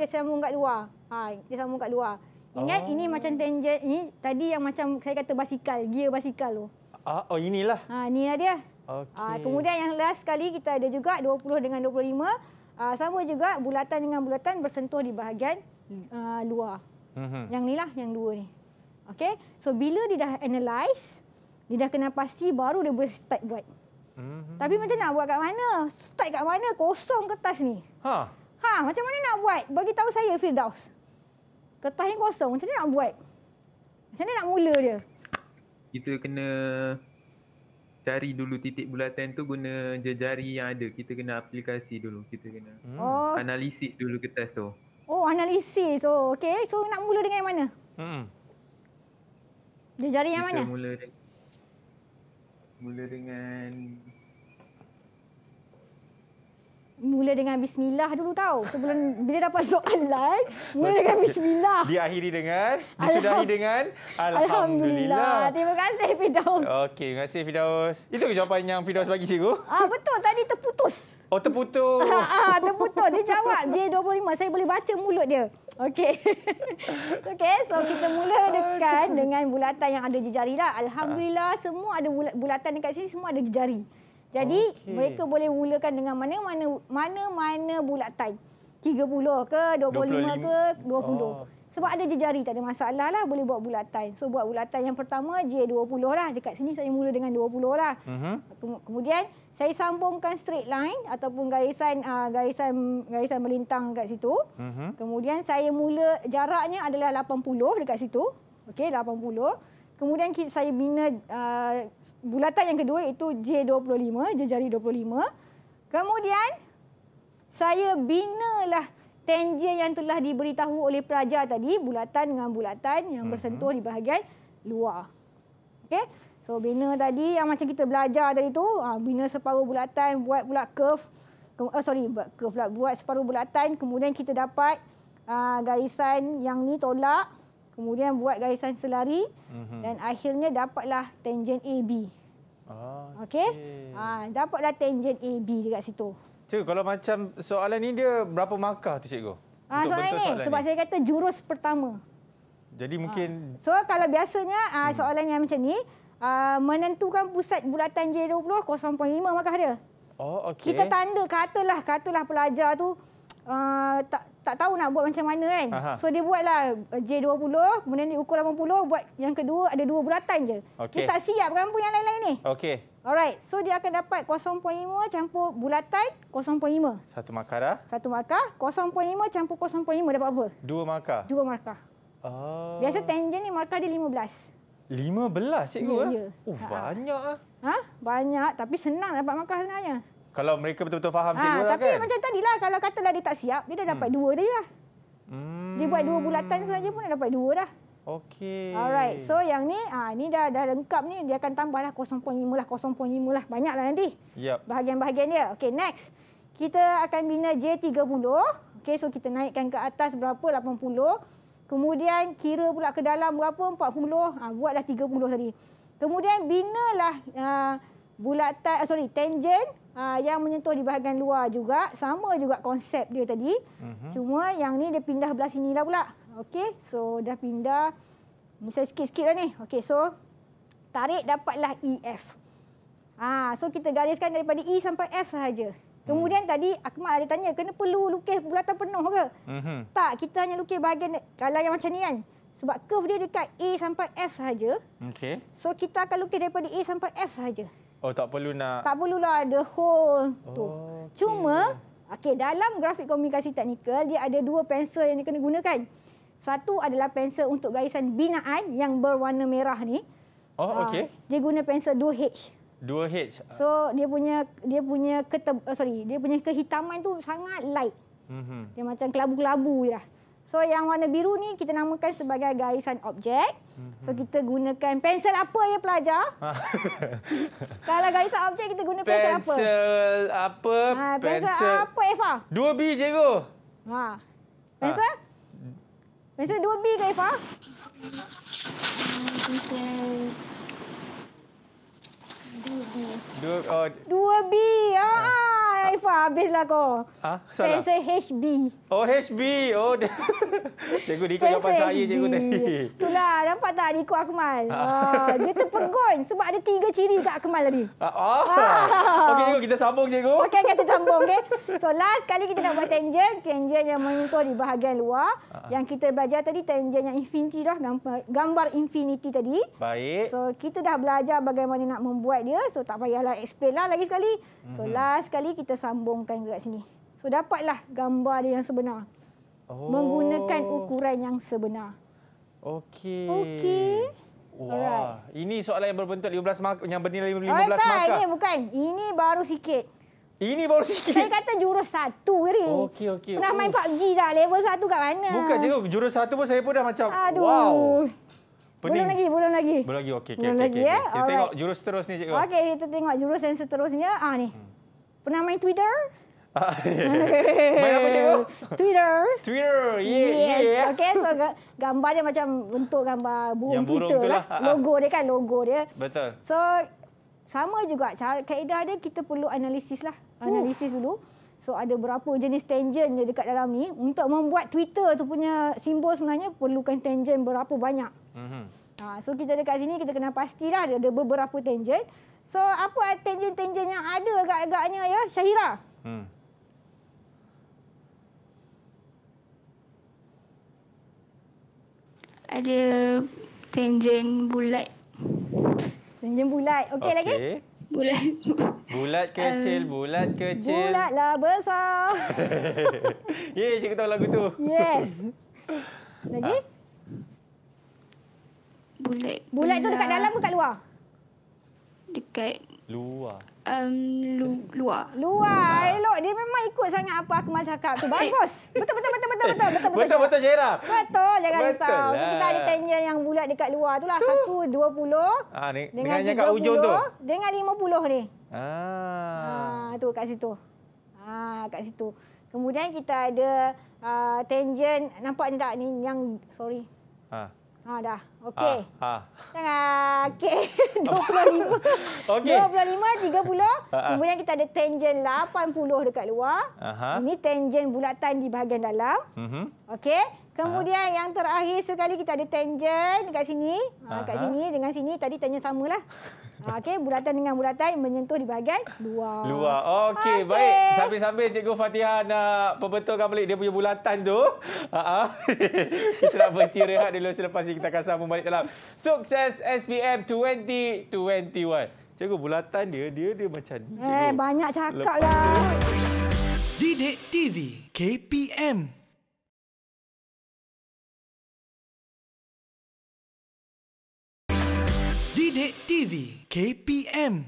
dia sambung kat luar. Ha, dia sambung kat luar. Ingat oh. ini macam tangent ni tadi yang macam saya kata basikal, gear basikal tu. Ah, oh inilah. Ha, inilah dia. Okay. Ha, kemudian yang last sekali kita ada juga 20 dengan 25. Uh, sama juga bulatan dengan bulatan bersentuh di bahagian uh, luar. Uh mhm. -huh. Yang ni lah, yang dua ni. Okay? So, bila dia dah analise, dia dah kena pasti baru dia boleh start buat. Uh mhm. -huh. Tapi macam nak buat kat mana? Start kat mana? Kosong kertas ni. Ha. ha macam mana nak buat? Bagi tahu saya, Firdaus. Kertas ni kosong. Macam mana nak buat? Macam mana nak mula dia? Kita kena cari dulu titik bulatan tu guna jejari yang ada. Kita kena aplikasi dulu. Kita kena hmm. oh. analisis dulu kertas tu. Oh, analisis. Oh, okay. So, nak mula dengan yang mana? Hmm. Jejari yang kita mana? Kita mula dengan... Mula dengan mula dengan bismillah dulu tau. Sebelum bila dapat soalan, lain. mula dengan bismillah. Diakhiri dengan, disudahi dengan alhamdulillah. alhamdulillah. Terima kasih Fidaus. Okey, terima kasih Fidaus. Itu ke jawapan yang Fidaus bagi cikgu? Ah betul, tadi terputus. Oh terputus. Ah, terputus. Dia jawab J25. Saya boleh baca mulut dia. Okey. Okey, so kita mula dekat dengan bulatan yang ada jejari lah. Alhamdulillah, ah. semua ada bulatan dekat sini, semua ada jejari. Jadi okay. mereka boleh mulakan dengan mana-mana mana-mana bulatan. 30 ke 25, 25. ke 20. Oh. Sebab ada jejari tak ada masalah lah boleh buat bulatan. So buat bulatan yang pertama J20 lah. Dekat sini saya mula dengan 20 lah. Uh mhm. -huh. Kemudian saya sambungkan straight line ataupun garisan uh, garisan garisan melintang dekat situ. Uh mhm. -huh. Kemudian saya mula jaraknya adalah 80 dekat situ. Okey 80. Kemudian saya bina uh, bulatan yang kedua itu J25, jari 25. Kemudian saya bina lah tangen yang telah diberitahu oleh pelajar tadi, bulatan dengan bulatan yang mhm. bersentuh di bahagian luar. Okey. So bina tadi yang macam kita belajar tadi tu, uh, bina separuh bulatan, buat pula curve. Ke, eh, sorry, curve buat separuh bulatan, kemudian kita dapat uh, garisan yang ni tolak Kemudian buat garisan selari mm -hmm. dan akhirnya dapatlah tangent AB. Ah, okey. Okay. Ah, dapatlah tangent AB dekat situ. Cikgu, kalau macam soalan ini dia berapa markah tu cikgu? Ah, soalan ini soalan sebab ini. saya kata jurus pertama. Jadi mungkin ah. So kalau biasanya ah, mhm. soalan yang macam ni, ah, menentukan pusat bulatan J20 0.5 markah dia. Oh, okay. Kita tanda katalah katalah pelajar tu ah, tak tak tahu nak buat macam mana kan. Aha. So dia buatlah eh, J20, kemudian dia ukur 80, buat yang kedua ada dua bulatan je. Okay. Kita tak siap kan pun yang lain-lain ni. Okey. Alright, so dia akan dapat 0.5 campur bulatan 0.5. Satu makar lah. Satu makar, 0.5 campur 0.5 dapat apa? Dua makar. Dua markah. Ah. Oh. Biasa tangent ni markah dia 15. 15 cikgu? Ya, yeah, ya. Yeah. Oh, ha -ha. banyak lah. Ha? Banyak, tapi senang dapat markah sebenarnya. Kalau mereka betul-betul faham ha, cikgu lah tapi kan? lah kan. Tapi macam tadilah, kalau katalah dia tak siap, dia dah hmm. dapat dua tadi lah. Hmm. Dia buat dua bulatan saja pun dah dapat dua dah. Okey. Alright. So yang ni, ha, ni dah dah lengkap ni. Dia akan tambahlah 0.5 lah, 0.5 lah, lah. Banyak lah nanti. Yep. Bahagian-bahagian dia. Okey, next. Kita akan bina J30. Okey, so kita naikkan ke atas berapa? 80. Kemudian kira pula ke dalam berapa? 40. Ha, buatlah 30 tadi. Kemudian binalah... Uh, bulatan eh, sorry tangent uh, yang menyentuh di bahagian luar juga sama juga konsep dia tadi uh mhm. -huh. cuma yang ni dia pindah belah lah pula okey so dah pindah mesti sikit-sikitlah ni okey so tarik dapatlah EF ah so kita gariskan daripada E sampai F sahaja Kemudian hmm. tadi Akmal ada tanya, kena perlu lukis bulatan penuh ke? Uh Tak, kita hanya lukis bahagian kalau yang macam ni kan. Sebab curve dia dekat A sampai F sahaja. Okay. So, kita akan lukis daripada A sampai F sahaja. Oh tak perlu nak Tak perlu lah ada hole oh, tu. Okay. Cuma okay dalam grafik komunikasi teknikal dia ada dua pensel yang dia kena gunakan. Satu adalah pensel untuk garisan binaan yang berwarna merah ni. Oh ah, okey. dia guna pensel 2H. 2H. So dia punya dia punya ketab, uh, eh, sorry, dia punya kehitaman tu sangat light. Mm Dia macam kelabu-kelabu jelah. So yang warna biru ni kita namakan sebagai garisan objek. Mhm. So kita gunakan pensel apa ya pelajar? Kalau garisan objek kita guna pensel, apa? Pensel apa? Ha, pensel, pensel apa Eva? 2B cikgu. Ha. Pensel? Ha. Pensel 2B ke Eva? Pensel 2B. 2B. Oh. 2B. Ha. ha. Haifa habislah kau. Ha? Salah. Pensel HB. Oh HB. Oh dia. cikgu dia ikut jawapan saya cikgu tadi. Itulah nampak tak dia ikut Akmal. Ha. Ha. Dia terpegun sebab ada tiga ciri kat Akmal tadi. Oh. Ha. Okey cikgu kita sambung cikgu. Okey kita sambung. Okay. So last kali kita nak buat tangent. Tangent yang menyentuh di bahagian luar. Ha. Yang kita belajar tadi tangent yang infinity lah. Gambar, gambar infinity tadi. Baik. So kita dah belajar bagaimana nak membuat dia. So tak payahlah explain lah lagi sekali. So mhm. last kali kita sambungkan dekat sini. So dapatlah gambar dia yang sebenar. Oh. Menggunakan ukuran yang sebenar. Okey. Okey. Wah, Alright. ini soalan yang berbentuk 15 mark yang bernilai 15 mark. Oh, tak, ini bukan. Ini baru sikit. Ini baru sikit. Saya kata jurus satu ni. Okey, okey. Pernah Uf. main oh. PUBG dah. Level satu kat mana? Bukan juga Jurus satu pun saya pun dah macam, Aduh. wow. Pening. Belum lagi, belum lagi. Belum lagi, okey. Okay, okay, okay. eh. Kita tengok jurus seterusnya, cikgu. Okey, kita tengok jurus yang seterusnya. Ah, ni. Hmm. Pernah main Twitter? Ah, main apa, cikgu? Twitter. Twitter, yeah. Yes, yeah. Eh. okey. So, gambar dia macam bentuk gambar burung yang Twitter. Burung lah. lah. Ah. Logo dia kan, logo dia. Betul. So, sama juga. Kaedah dia, kita perlu analisis lah. Analisis dulu. So, ada berapa jenis tangent je dekat dalam ni. Untuk membuat Twitter tu punya simbol sebenarnya, perlukan tangent berapa banyak. Mm -hmm. ha, so kita dekat sini kita kena pastilah ada, ada beberapa tangent. So apa tangent-tangent yang ada agak-agaknya ya Syahira? Hmm. Ada tangent bulat. Tangent bulat. Okey okay. lagi? Bulat. Bulat kecil, um, bulat kecil. Bulatlah besar. Ye, cikgu tahu lagu tu. Yes. Lagi? Ha bulat. Bulat tu dekat dalam ke dekat luar? Dekat luar. Um, lu, luar. luar. Luar. Elok. Dia memang ikut sangat apa aku masih cakap tu. Eh. Bagus. Betul, betul, betul, betul, betul. Betul, betul, betul, betul, Syairah. Betul, jangan risau. Lah. kita ada tangent yang bulat dekat luar tu lah. Satu, dua puluh. Ha, ni, dengan yang kat ujung tu. Dengan lima puluh ni. Ah. Ha, tu kat situ. Ha, kat situ. Kemudian kita ada uh, tangent. Nampak ni tak ni? Yang, sorry. Ha. Ha dah. Ha, okey. Ha. Tengah ha. okey. 25. Okey. 25 30. Ha, ha. Kemudian kita ada tangent 80 dekat luar. Aha. Ini tangent bulatan di bahagian dalam. Mhm. Uh -huh. Okey. Kemudian ha. yang terakhir sekali kita ada tangent dekat sini. Ha, kat sini dengan sini tadi tangent samalah. Ha, okey, bulatan dengan bulatan menyentuh di bahagian luar. Luar. Okey, okay. baik. Sambil-sambil Cikgu Fatihah nak perbetulkan balik dia punya bulatan tu. Ha, ha. kita nak berhenti rehat dulu selepas ini kita akan sambung balik dalam. Sukses SPM 2021. Cikgu bulatan dia, dia dia macam ni. Eh, banyak cakap lah. Didik TV KPM. Didik TV KPM.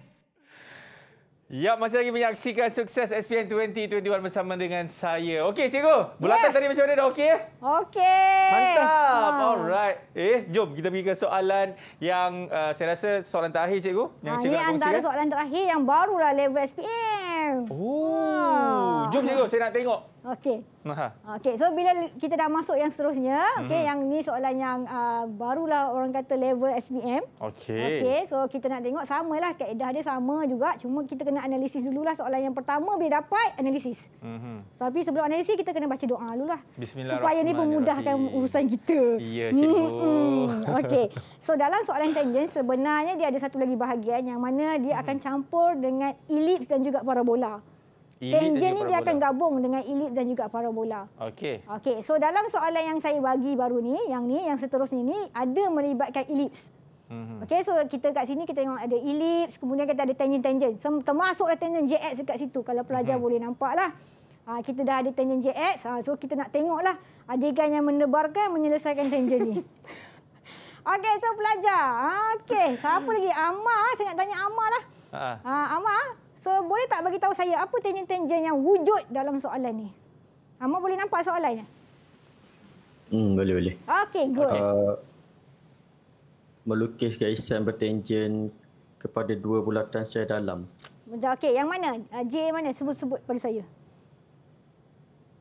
Ya, masih lagi menyaksikan sukses SPM 2021 bersama dengan saya. Okey, cikgu. Bulatan yeah. tadi macam mana? Dah okey? Eh? Okey. Mantap. Ha. Alright. Eh, jom kita pergi ke soalan yang uh, saya rasa soalan terakhir, cikgu. Yang ha, cikgu ini antara soalan terakhir yang barulah level SPM. Oh. Ha. Jom, cikgu. Saya nak tengok Okey. Okey, so bila kita dah masuk yang seterusnya, hmm. okey mhm. yang ni soalan yang uh, barulah orang kata level SPM. Okey. Okey, so kita nak tengok samalah kaedah dia sama juga, cuma kita kena analisis dululah soalan yang pertama bila dapat analisis. Hmm. So, tapi sebelum analisis kita kena baca doa dululah. Bismillahirrahmanirrahim. Supaya ni memudahkan urusan kita. Ya, cikgu. Hmm. Okey. So dalam soalan tangen sebenarnya dia ada satu lagi bahagian yang mana dia mhm. akan campur dengan elips dan juga parabola. Tangent ni dia akan gabung dengan elit dan juga parabola. Okey. Okey, so dalam soalan yang saya bagi baru ni, yang ni yang seterusnya ni ada melibatkan elips. Mhm. Okey, so kita kat sini kita tengok ada elips, kemudian kita ada tangent-tangent. So, termasuklah tangent JX dekat situ kalau pelajar hmm. boleh nampaklah. Ha, kita dah ada tangent JX, ha, ah, so kita nak tengoklah adegan yang menebarkan menyelesaikan tangent ni. Okey, so pelajar. Ha, Okey, siapa lagi? Amar, saya nak tanya Amar lah. Ha. Ha, Amar, So boleh tak bagi tahu saya apa tangent-tangent yang wujud dalam soalan ni? Amo ah, boleh nampak soalannya? Hmm, boleh boleh. Okey, good. Uh, melukis garisan bertangent kepada dua bulatan secara dalam. Okey, yang mana? Uh, J mana? Sebut-sebut pada saya.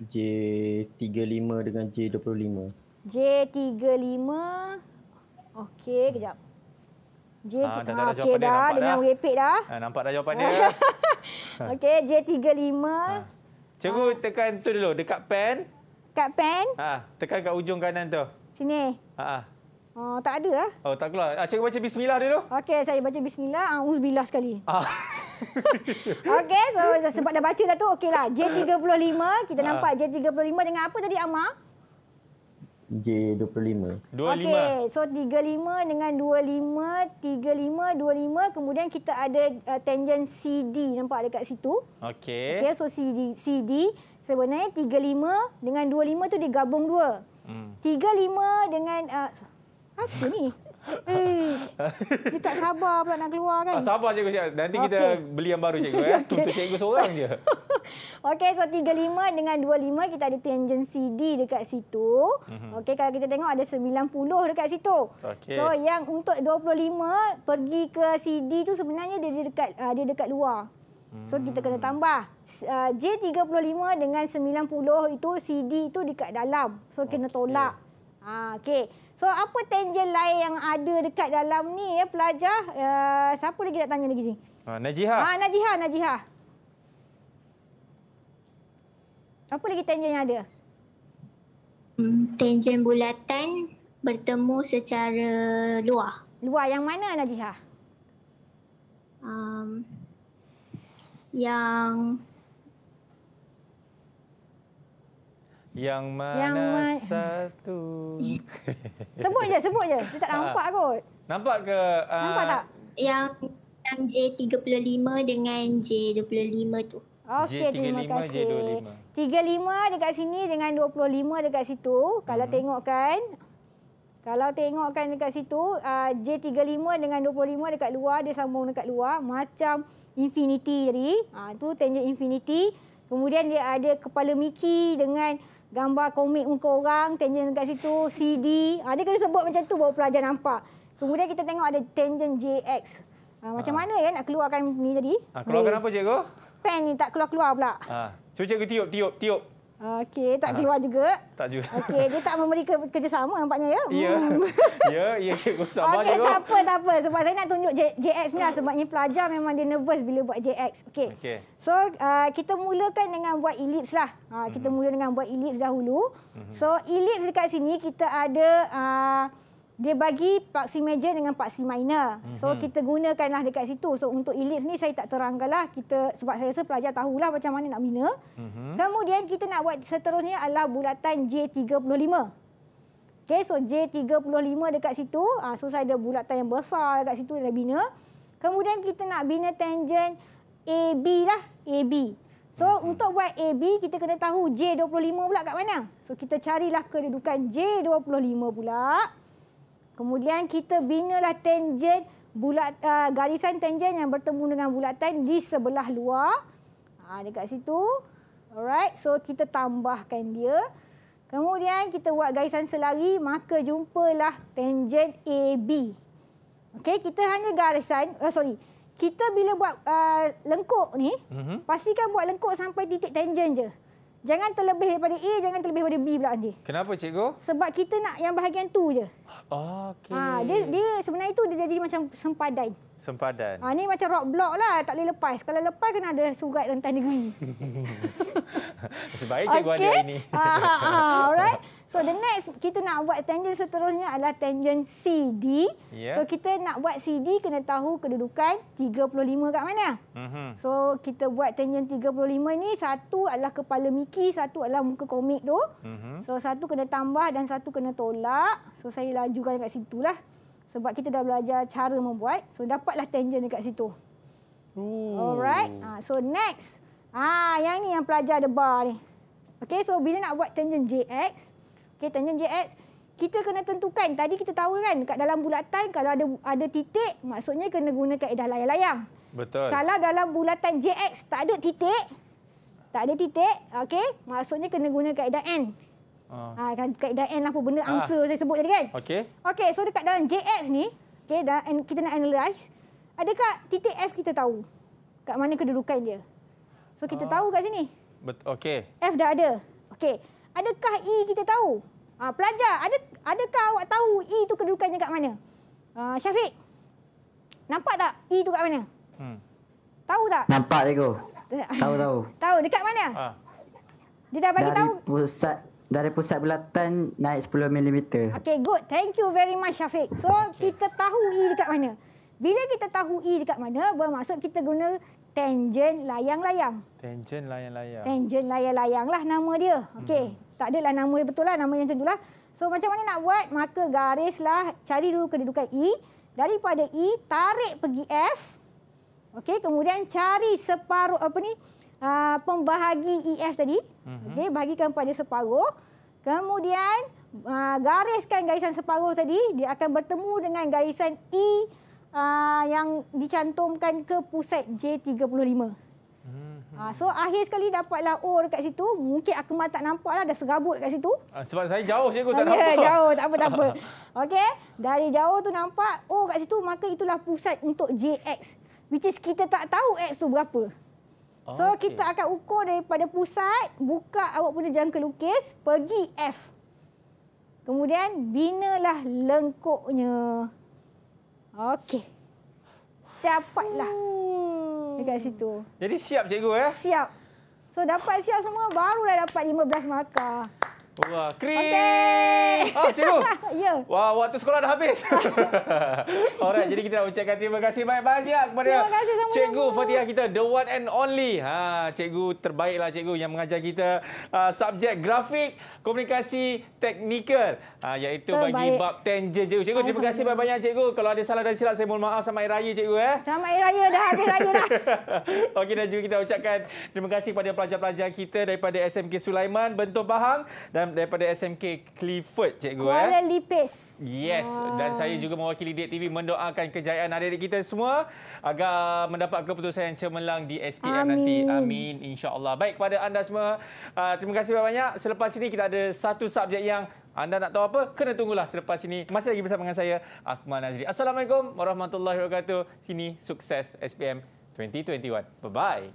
J35 dengan J25. J35. Okey, kejap. J ha, dah, dah, dah okay dia, dah, dengan dah. merepek dah. Ha, nampak dah jawapan dia. Okey, J35. Ha. Ah. Cikgu ha. tekan tu dulu, dekat pen. Dekat pen. Ha, tekan kat ujung kanan tu. Sini. Ha. Oh, tak ada lah. Oh, tak keluar. Cikgu baca bismillah dulu. Okey, saya baca bismillah. Ha, uzbillah sekali. Ha. Okey, so, sebab dah baca dah tu, okeylah. J35, kita ha. nampak J35 dengan apa tadi, Amar? J25. Okey, so 35 dengan 25, 35, 25 kemudian kita ada uh, tangent CD nampak dekat situ. Okey. Okey, so CD CD sebenarnya 35 dengan 25 tu digabung dua. Hmm. 35 dengan uh, apa ni? Eh, dia tak sabar pula nak keluar kan? Sabar cikgu cikgu. Nanti okay. kita beli yang baru cikgu. Okay. Eh. Untuk cikgu seorang je. Okey, so 35 dengan 25 kita ada tangency D dekat situ. Mhm. Okey, kalau kita tengok ada 90 dekat situ. Okay. So yang untuk 25 pergi ke CD tu sebenarnya dia dekat ah, dia dekat luar. So hmm. kita kena tambah ah, J35 dengan 90 itu CD itu dekat dalam. So kena tolak. Ha, Okey. So apa tangent lain yang ada dekat dalam ni ya pelajar? Uh, siapa lagi nak tanya lagi sini? Ha ah, Najiha. Ha ah, Najiha, Najiha. Apa lagi tangent yang ada? Hmm, tangent bulatan bertemu secara luar. Luar yang mana Najiha? Um, yang Yang mana yang ma satu? sebut je, sebut je. Dia tak ah. nampak uh, kot. Nampak ke? nampak ah. tak? Yang yang J35 dengan J25 tu. Okey, terima kasih. J25. 35 dekat sini dengan 25 dekat situ. Kalau hmm. tengok kan. Kalau tengok kan dekat situ, uh, ah, J35 dengan 25 dekat luar, dia sambung dekat luar. Macam infinity jadi. Itu uh, tangent infinity. Kemudian dia ada kepala Mickey dengan gambar komik muka orang, tangent dekat situ, CD. Ha, ah, dia kena sebut macam tu baru pelajar nampak. Kemudian kita tengok ada tangent JX. Ha, ah, macam ha. mana ya nak keluarkan ni tadi? Ha, keluarkan Boleh. apa cikgu? Pen ni tak keluar-keluar pula. Ha. Cuba cikgu tiup, tiup, tiup. Okey, tak ah. keluar ha. juga. Tak juga. Okey, dia tak memberi kerjasama nampaknya ya. Ya. Hmm. Ya, ya cikgu ya, sabar okay, cikgu. Okey, tak apa, tak apa. Sebab saya nak tunjuk JX ni lah. Sebabnya pelajar memang dia nervous bila buat JX. Okey. Okay. So, uh, kita mulakan dengan buat ellipse lah. Uh, kita mm -hmm. mula dengan buat ellipse dahulu. Mm -hmm. So, ellipse dekat sini kita ada... Uh, dia bagi paksi major dengan paksi minor. So mm -hmm. kita gunakanlah dekat situ. So untuk ellipse ni saya tak terangkanlah kita sebab saya rasa pelajar tahulah macam mana nak bina. Mm -hmm. Kemudian kita nak buat seterusnya adalah bulatan J35. Okey, so J35 dekat situ, ah so saya ada bulatan yang besar dekat situ dah bina. Kemudian kita nak bina tangent AB lah, AB. So mm -hmm. untuk buat AB kita kena tahu J25 pula kat mana. So kita carilah kedudukan J25 pula. Kemudian kita bina lah tangent bulat uh, garisan tangent yang bertemu dengan bulatan di sebelah luar. Ha, ah, dekat situ. Alright, so kita tambahkan dia. Kemudian kita buat garisan selari, maka jumpalah tangent AB. Okey, kita hanya garisan, uh, sorry. Kita bila buat uh, lengkok ni, mm -hmm. pastikan buat lengkok sampai titik tangent je. Jangan terlebih daripada A, jangan terlebih daripada B pula nanti. Kenapa cikgu? Sebab kita nak yang bahagian tu je. Ah, okay. Ha, ah, dia, dia sebenarnya itu dia jadi macam sempadan sempadan. Ha, ni macam rock block lah, tak boleh lepas. Kalau lepas kena ada surat rentan negeri. Sebaik cikgu okay. ada ini. Ha, ha, ha, alright. So the next kita nak buat tangent seterusnya adalah tangent CD. Yeah. So kita nak buat CD kena tahu kedudukan 35 kat mana. Mm -hmm. So kita buat tangent 35 ni satu adalah kepala Mickey, satu adalah muka komik tu. Mm -hmm. So satu kena tambah dan satu kena tolak. So saya lajukan kat situlah. Sebab kita dah belajar cara membuat. So, dapatlah tangent dekat situ. Hmm. Alright. Ha, so, next. Ah, ha, yang ni yang pelajar ada bar ni. Okay, so bila nak buat tangent JX. Okay, tangent JX. Kita kena tentukan. Tadi kita tahu kan, kat dalam bulatan, kalau ada ada titik, maksudnya kena guna kaedah layang-layang. Betul. Kalau dalam bulatan JX tak ada titik, tak ada titik, okay, maksudnya kena guna kaedah N. Ha. Ha, kan, dekat dan lah apa benda ha. Ah. angsa saya sebut tadi kan. Okey. Okey, so dekat dalam JX ni, okay, dan kita nak analyse, adakah titik F kita tahu? Kat mana kedudukan dia? So kita ha. tahu kat sini. Okey. F dah ada. Okey. Adakah E kita tahu? Ha, pelajar, ada adakah awak tahu E tu kedudukannya kat mana? Ha, Syafiq, nampak tak E tu kat mana? Hmm. Tahu tak? Nampak, ego. Tahu-tahu. Tahu, dekat mana? Ha. Dia dah bagi Dari tahu. pusat dari pusat bulatan naik 10 mm. Okey, good. Thank you very much Syafiq. So, okay. kita tahu E dekat mana. Bila kita tahu E dekat mana, bermaksud kita guna tangen layang-layang. Tangen layang-layang. Tangen layang-layang lah nama dia. Okey, hmm. tak adalah nama dia betul lah, nama yang macam itulah. So, macam mana nak buat? Maka garislah, cari dulu kedudukan E. Daripada E, tarik pergi F. Okey, kemudian cari separuh apa ni? Uh, pembahagi EF tadi. Mhm. Okay, bahagikan pada separuh. Kemudian uh, gariskan garisan separuh tadi, dia akan bertemu dengan garisan E uh, yang dicantumkan ke pusat J35. Mhm. Ah, so, akhir sekali dapatlah O dekat situ. Mungkin Akmal tak nampaklah, dah serabut dekat situ. Sebab saya jauh, cikgu tak ya, nampak. Ya, jauh, tak apa, apa. Okey, dari jauh tu nampak O dekat situ, maka itulah pusat untuk JX. Which is kita tak tahu X tu berapa. So okay. kita akan ukur daripada pusat, buka awak punya jangka lukis, pergi F. Kemudian bina lah lengkuknya. Okey. Dapatlah. Hmm. Dekat situ. Jadi siap cikgu ya? Siap. So dapat siap semua barulah dapat 15 markah. Wah, krim. Okay. Oh, cikgu. ya. Wah, waktu sekolah dah habis. Alright, jadi kita nak ucapkan terima kasih banyak-banyak kepada terima kasih sama cikgu Fatihah kita, the one and only. Ha, cikgu terbaiklah cikgu yang mengajar kita uh, subjek grafik komunikasi teknikal. Ha, iaitu Terbaik. bagi bab tangent cikgu. Cikgu, terima kasih banyak-banyak cikgu. Kalau ada salah dan silap, saya mohon maaf sama air raya cikgu. Eh. Sama air raya, dah habis raya dah. Okey, dan juga kita ucapkan terima kasih kepada pelajar-pelajar kita daripada SMK Sulaiman, Bentuk Pahang. Dan dan daripada SMK Clifford cikgu eh? Kuala eh. Lipis. Yes, ah. dan saya juga mewakili Dek TV mendoakan kejayaan adik-adik kita semua agar mendapat keputusan yang cemerlang di SPM Amin. nanti. Amin. Insya-Allah. Baik kepada anda semua, ah, terima kasih banyak-banyak. Selepas ini kita ada satu subjek yang anda nak tahu apa? Kena tunggulah selepas ini. Masih lagi bersama dengan saya Akmal Nazri. Assalamualaikum warahmatullahi wabarakatuh. Sini sukses SPM 2021. Bye bye.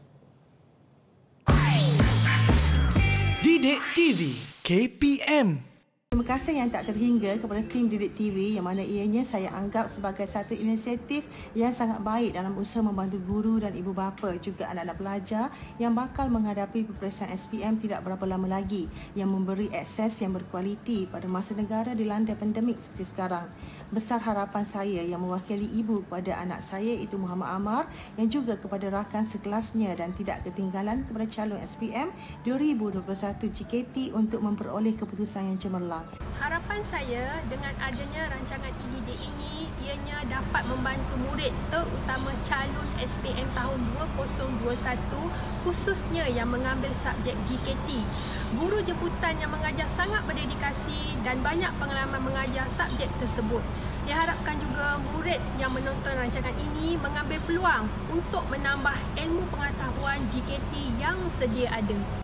Didik TV. KPM. Terima kasih yang tak terhingga kepada tim Didik TV yang mana ianya saya anggap sebagai satu inisiatif yang sangat baik dalam usaha membantu guru dan ibu bapa juga anak-anak pelajar yang bakal menghadapi peperiksaan SPM tidak berapa lama lagi yang memberi akses yang berkualiti pada masa negara dilanda pandemik seperti sekarang besar harapan saya yang mewakili ibu kepada anak saya itu Muhammad Amar yang juga kepada rakan sekelasnya dan tidak ketinggalan kepada calon SPM 2021 JKT untuk memperoleh keputusan yang cemerlang. Harapan saya dengan adanya rancangan IDD e ini ianya dapat membantu murid terutama calon SPM tahun 2021 khususnya yang mengambil subjek JKT guru jemputan yang mengajar sangat berdedikasi dan banyak pengalaman mengajar subjek tersebut. Diharapkan juga murid yang menonton rancangan ini mengambil peluang untuk menambah ilmu pengetahuan JKT yang sedia ada.